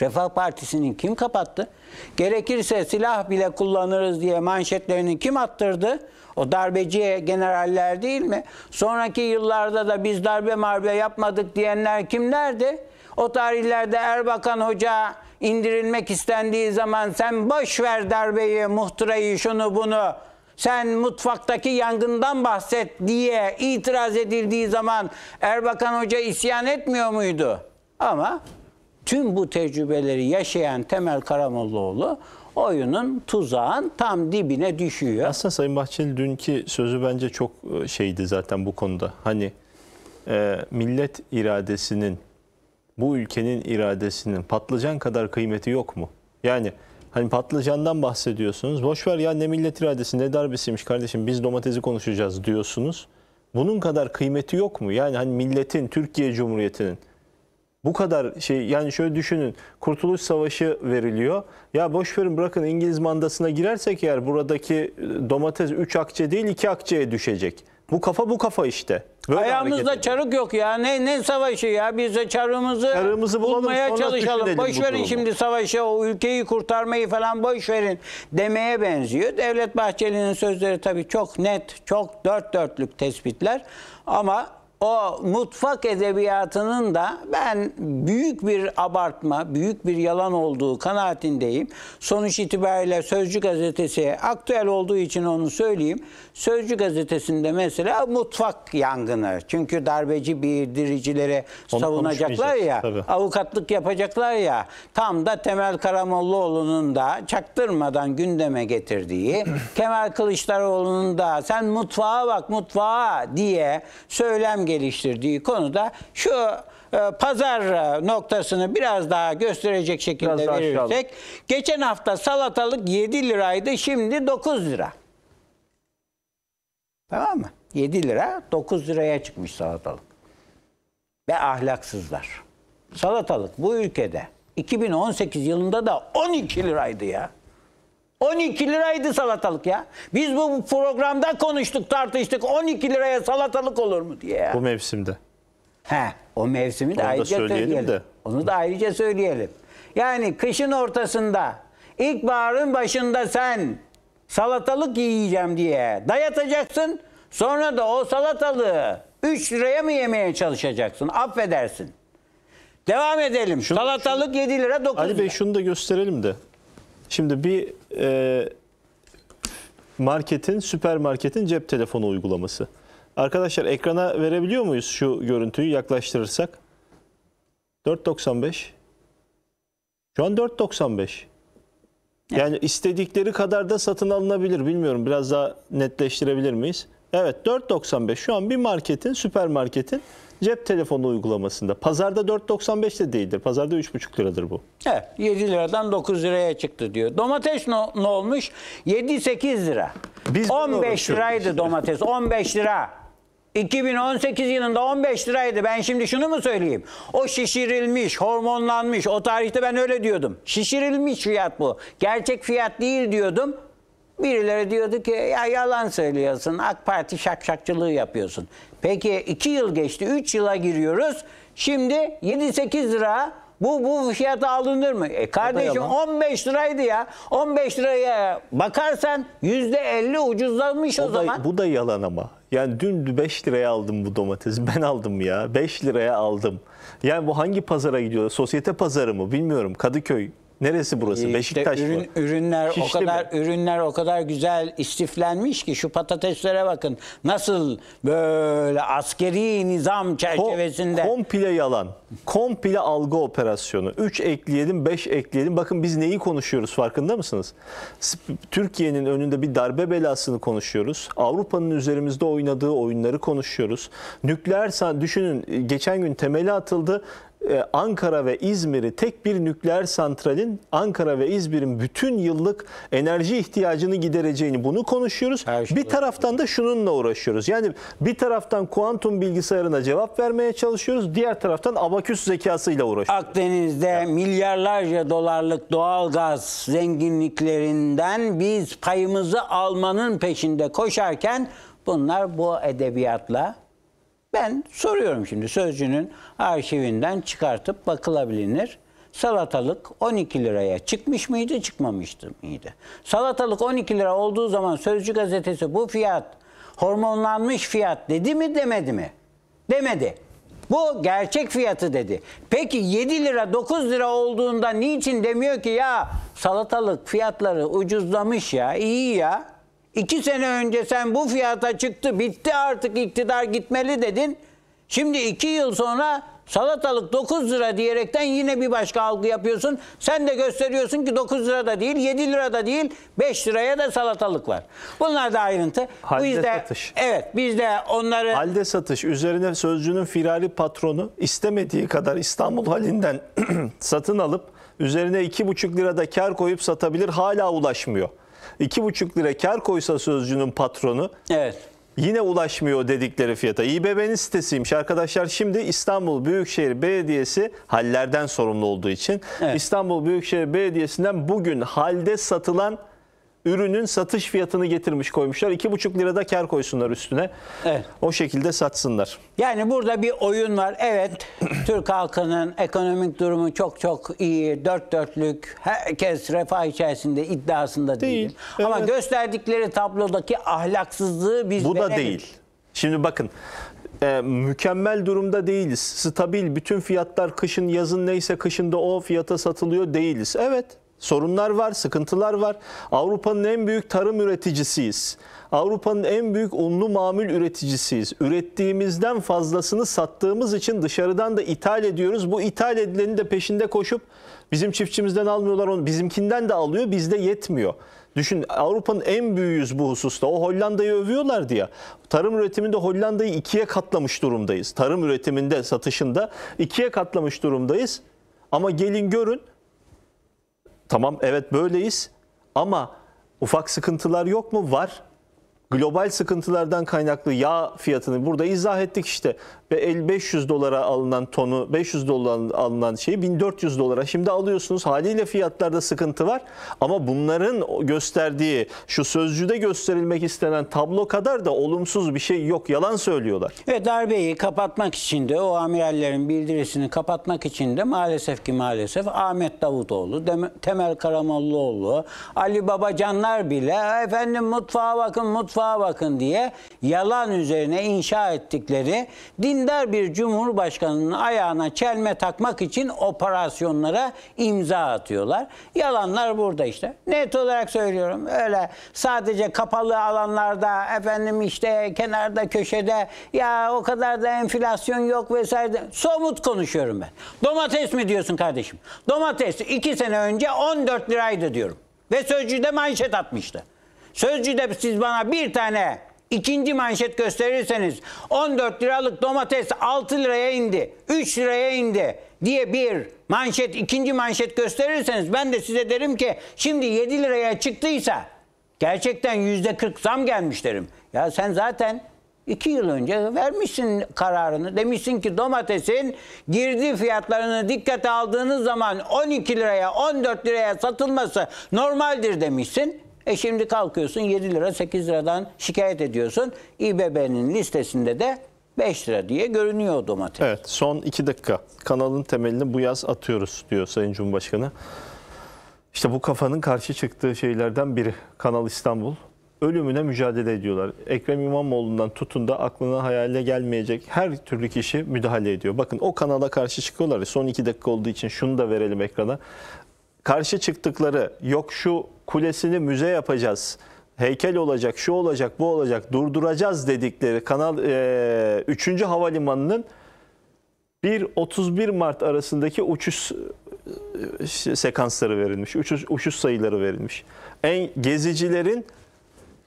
Refah Partisinin kim kapattı? Gerekirse silah bile kullanırız diye manşetlerini kim attırdı? O darbeci generaller değil mi? Sonraki yıllarda da biz darbe marbe yapmadık diyenler kimlerdi? O tarihlerde Erbakan Hoca indirilmek istendiği zaman sen boş ver darbeyi, muhtırayı, şunu bunu sen mutfaktaki yangından bahset diye itiraz edildiği zaman Erbakan Hoca isyan etmiyor muydu? Ama tüm bu tecrübeleri yaşayan Temel Karamollaoğlu oyunun tuzağın tam dibine düşüyor. Aslında Sayın Bahçeli dünkü sözü bence çok e, şeydi zaten bu konuda. Hani e, millet iradesinin, bu ülkenin iradesinin patlıcan kadar kıymeti yok mu? Yani Hani patlıcandan bahsediyorsunuz. Boş ver ya ne millet iradesi ne darbesiymiş kardeşim biz domatesi konuşacağız diyorsunuz. Bunun kadar kıymeti yok mu? Yani hani milletin, Türkiye Cumhuriyeti'nin bu kadar şey yani şöyle düşünün Kurtuluş Savaşı veriliyor. Ya boş verin bırakın İngiliz mandasına girersek eğer buradaki domates 3 akçe değil 2 akçeye düşecek. Bu kafa bu kafa işte. Böyle Ayağımızda çarık yok ya. Ne ne savaşı ya? Biz de çarığımızı, çarığımızı bulalım, bulmaya çalışalım. Boş verin durumu. şimdi savaşı, o ülkeyi kurtarmayı falan boş verin demeye benziyor. Devlet Bahçeli'nin sözleri tabii çok net, çok dört dörtlük tespitler. Ama o mutfak edebiyatının da ben büyük bir abartma, büyük bir yalan olduğu kanaatindeyim. Sonuç itibariyle Sözcü gazetesi aktüel olduğu için onu söyleyeyim. Sözcü gazetesinde mesela mutfak yangını. Çünkü darbeci bildiricilere Onu savunacaklar ya. Tabii. Avukatlık yapacaklar ya. Tam da Temel Karamollaoğlu'nun da çaktırmadan gündeme getirdiği Kemal Kılıçdaroğlu'nun da sen mutfağa bak mutfağa diye söylem geliştirdiği konuda şu e, pazar e, noktasını biraz daha gösterecek şekilde biraz verirsek. Geçen hafta salatalık 7 liraydı şimdi 9 lira. Tamam mı? 7 lira 9 liraya çıkmış salatalık. Ve ahlaksızlar. Salatalık bu ülkede 2018 yılında da 12 liraydı ya. 12 liraydı salatalık ya. Biz bu programda konuştuk, tartıştık. 12 liraya salatalık olur mu diye. Ya. Bu mevsimde. He, o mevsimi de Onu ayrıca da söyleyelim. De. Onu da ayrıca söyleyelim. Yani kışın ortasında, ilkbaharın başında sen salatalık yiyeceğim diye dayatacaksın. Sonra da o salatalığı 3 liraya mı yemeye çalışacaksın? Affedersin. Devam edelim. Şunu, salatalık şunu, 7 lira 9 Ali lira. Bey şunu da gösterelim de. Şimdi bir e, marketin, süpermarketin cep telefonu uygulaması. Arkadaşlar ekrana verebiliyor muyuz şu görüntüyü yaklaştırırsak? 4.95. Şu an 4.95. Yani istedikleri kadar da satın alınabilir. Bilmiyorum biraz daha netleştirebilir miyiz? Evet 4.95 şu an bir marketin süpermarketin cep telefonu uygulamasında. Pazarda 4.95 de değildir. Pazarda 3.5 liradır bu. Evet 7 liradan 9 liraya çıktı diyor. Domates ne, olmuş? 7-8 lira. Biz bunu 15 uğraşıyoruz. liraydı domates 15 lira. 2018 yılında 15 liraydı. Ben şimdi şunu mu söyleyeyim? O şişirilmiş, hormonlanmış. O tarihte ben öyle diyordum. Şişirilmiş fiyat bu. Gerçek fiyat değil diyordum. Birileri diyordu ki ya yalan söylüyorsun. AK Parti şakşakçılığı yapıyorsun. Peki 2 yıl geçti. 3 yıla giriyoruz. Şimdi 7-8 lira bu bu fiyata alınır mı? E kardeşim 15 liraydı ya. 15 liraya bakarsan %50 ucuzlamış o, o da, zaman. Bu da yalan ama. Yani dün 5 liraya aldım bu domatesi. Ben aldım ya. 5 liraya aldım. Yani bu hangi pazara gidiyor? Sosyete pazarı mı? Bilmiyorum. Kadıköy Neresi burası? Ee, Beşiktaş işte ürün, mı? Ürünler Şişli o kadar mi? ürünler o kadar güzel istiflenmiş ki şu patateslere bakın. Nasıl böyle askeri nizam çerçevesinde Kom, komple yalan. Komple algı operasyonu. 3 ekleyelim, 5 ekleyelim. Bakın biz neyi konuşuyoruz farkında mısınız? Türkiye'nin önünde bir darbe belasını konuşuyoruz. Avrupa'nın üzerimizde oynadığı oyunları konuşuyoruz. Nükleer san düşünün e, geçen gün temeli atıldı. Ee, Ankara ve İzmir'i tek bir nükleer santralin Ankara ve İzmir'in bütün yıllık enerji ihtiyacını gidereceğini bunu konuşuyoruz. Her şey bir taraftan da şununla uğraşıyoruz. Yani bir taraftan kuantum bilgisayarına cevap vermeye çalışıyoruz. Diğer taraftan abaküs zekasıyla uğraşıyoruz. Akdeniz'de yani. milyarlarca dolarlık doğalgaz zenginliklerinden biz payımızı almanın peşinde koşarken bunlar bu edebiyatla ben soruyorum şimdi sözcünün arşivinden çıkartıp bakılabilir. Salatalık 12 liraya çıkmış mıydı, çıkmamıştı mıydı? Salatalık 12 lira olduğu zaman Sözcü gazetesi bu fiyat hormonlanmış fiyat dedi mi demedi mi? Demedi. Bu gerçek fiyatı dedi. Peki 7 lira 9 lira olduğunda niçin demiyor ki ya salatalık fiyatları ucuzlamış ya iyi ya İki sene önce sen bu fiyata çıktı bitti artık iktidar gitmeli dedin. Şimdi iki yıl sonra salatalık 9 lira diyerekten yine bir başka algı yapıyorsun. Sen de gösteriyorsun ki 9 lira da değil, 7 lira da değil, 5 liraya da salatalık var. Bunlar da ayrıntı. Halde Bu yüzden, satış. Evet biz de onları... Halde satış üzerine sözcünün firari patronu istemediği kadar İstanbul halinden satın alıp üzerine 2,5 lirada kar koyup satabilir hala ulaşmıyor. 2,5 lira kar koysa sözcünün patronu evet. yine ulaşmıyor dedikleri fiyata. İBB'nin sitesiymiş arkadaşlar. Şimdi İstanbul Büyükşehir Belediyesi hallerden sorumlu olduğu için evet. İstanbul Büyükşehir Belediyesi'nden bugün halde satılan ürünün satış fiyatını getirmiş koymuşlar. 2,5 lirada kar koysunlar üstüne. Evet. O şekilde satsınlar. Yani burada bir oyun var. Evet Türk halkının ekonomik durumu çok çok iyi. Dört dörtlük herkes refah içerisinde iddiasında değil. değil. Evet. Ama gösterdikleri tablodaki ahlaksızlığı biz Bu da değil. Şimdi bakın e, mükemmel durumda değiliz. Stabil bütün fiyatlar kışın yazın neyse kışında o fiyata satılıyor değiliz. Evet Sorunlar var, sıkıntılar var. Avrupa'nın en büyük tarım üreticisiyiz. Avrupa'nın en büyük unlu mamül üreticisiyiz. Ürettiğimizden fazlasını sattığımız için dışarıdan da ithal ediyoruz. Bu ithal edileni de peşinde koşup bizim çiftçimizden almıyorlar onu, bizimkinden de alıyor, bizde yetmiyor. Düşün Avrupa'nın en büyüğüz bu hususta. O Hollanda'yı övüyorlar diye. Tarım üretiminde Hollanda'yı ikiye katlamış durumdayız. Tarım üretiminde, satışında ikiye katlamış durumdayız. Ama gelin görün Tamam evet böyleyiz ama ufak sıkıntılar yok mu? Var global sıkıntılardan kaynaklı yağ fiyatını burada izah ettik işte. Ve 500 dolara alınan tonu, 500 dolara alınan şeyi 1400 dolara şimdi alıyorsunuz. Haliyle fiyatlarda sıkıntı var ama bunların gösterdiği şu sözcüde gösterilmek istenen tablo kadar da olumsuz bir şey yok. Yalan söylüyorlar. Evet darbeyi kapatmak için de o amirallerin bildirisini kapatmak için de maalesef ki maalesef Ahmet Davutoğlu, Temel Karamollaoğlu, Ali Babacanlar bile efendim mutfağa bakın mutfağa mutfağa bakın diye yalan üzerine inşa ettikleri dindar bir cumhurbaşkanının ayağına çelme takmak için operasyonlara imza atıyorlar. Yalanlar burada işte. Net olarak söylüyorum. Öyle sadece kapalı alanlarda efendim işte kenarda köşede ya o kadar da enflasyon yok vesaire. Somut konuşuyorum ben. Domates mi diyorsun kardeşim? Domates 2 sene önce 14 liraydı diyorum. Ve Sözcü'de manşet atmıştı. Sözcü'de siz bana bir tane ikinci manşet gösterirseniz 14 liralık domates 6 liraya indi, 3 liraya indi diye bir manşet, ikinci manşet gösterirseniz ben de size derim ki şimdi 7 liraya çıktıysa gerçekten %40 zam gelmiş derim. Ya sen zaten 2 yıl önce vermişsin kararını. Demişsin ki domatesin girdi fiyatlarını dikkate aldığınız zaman 12 liraya 14 liraya satılması normaldir demişsin. E şimdi kalkıyorsun 7 lira 8 liradan şikayet ediyorsun. İBB'nin listesinde de 5 lira diye görünüyor domates. Evet son 2 dakika kanalın temelini bu yaz atıyoruz diyor Sayın Cumhurbaşkanı. İşte bu kafanın karşı çıktığı şeylerden biri Kanal İstanbul. Ölümüne mücadele ediyorlar. Ekrem İmamoğlu'ndan tutun da aklına hayale gelmeyecek her türlü kişi müdahale ediyor. Bakın o kanala karşı çıkıyorlar. Son iki dakika olduğu için şunu da verelim ekrana karşı çıktıkları yok şu kulesini müze yapacağız, heykel olacak, şu olacak, bu olacak, durduracağız dedikleri Kanal e, 3. Havalimanı'nın 1-31 Mart arasındaki uçuş e, sekansları verilmiş, uçuş, uçuş sayıları verilmiş. En gezicilerin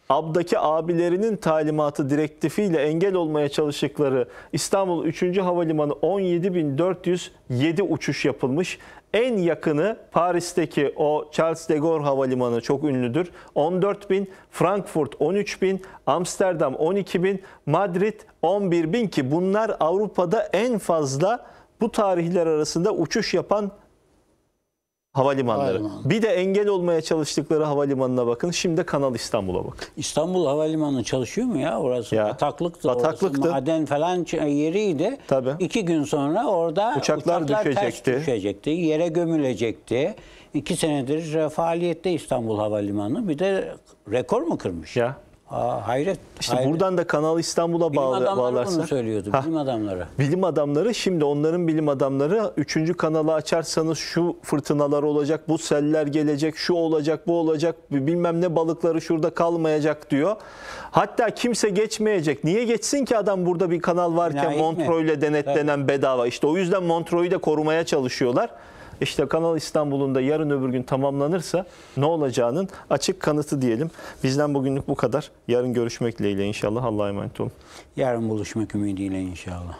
Abdaki abilerinin talimatı direktifiyle engel olmaya çalıştıkları İstanbul 3. Havalimanı 17.407 uçuş yapılmış. En yakını Paris'teki o Charles de Gaulle Havalimanı çok ünlüdür. 14 bin, Frankfurt 13 bin, Amsterdam 12 bin, Madrid 11 bin ki bunlar Avrupa'da en fazla bu tarihler arasında uçuş yapan havalimanları. Havalimanı. Bir de engel olmaya çalıştıkları havalimanına bakın. Şimdi Kanal İstanbul'a bak. İstanbul Havalimanı çalışıyor mu ya? Orası ya, bataklıktı. Bataklıktı. Orası maden falan yeriydi. Tabii. İki gün sonra orada uçaklar, uçaklar düşecekti. Ters düşecekti. Yere gömülecekti. İki senedir e, faaliyette İstanbul Havalimanı. Bir de rekor mu kırmış? Ya. Aa, hayret. İşte hayret. buradan da Kanal İstanbul'a bağlı, bilim bağlarsak. Bunu söylüyordu ha, bilim adamları. Bilim adamları şimdi onların bilim adamları 3. kanalı açarsanız şu fırtınalar olacak, bu seller gelecek, şu olacak, bu olacak, bilmem ne balıkları şurada kalmayacak diyor. Hatta kimse geçmeyecek. Niye geçsin ki adam burada bir kanal varken ile denetlenen Tabii. bedava. İşte o yüzden Montreux'u da korumaya çalışıyorlar işte Kanal İstanbul'un da yarın öbür gün tamamlanırsa ne olacağının açık kanıtı diyelim. Bizden bugünlük bu kadar. Yarın görüşmek dileğiyle inşallah. Allah'a emanet olun. Yarın buluşmak ümidiyle inşallah.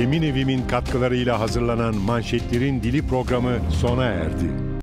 Emin Evim'in katkılarıyla hazırlanan manşetlerin dili programı sona erdi.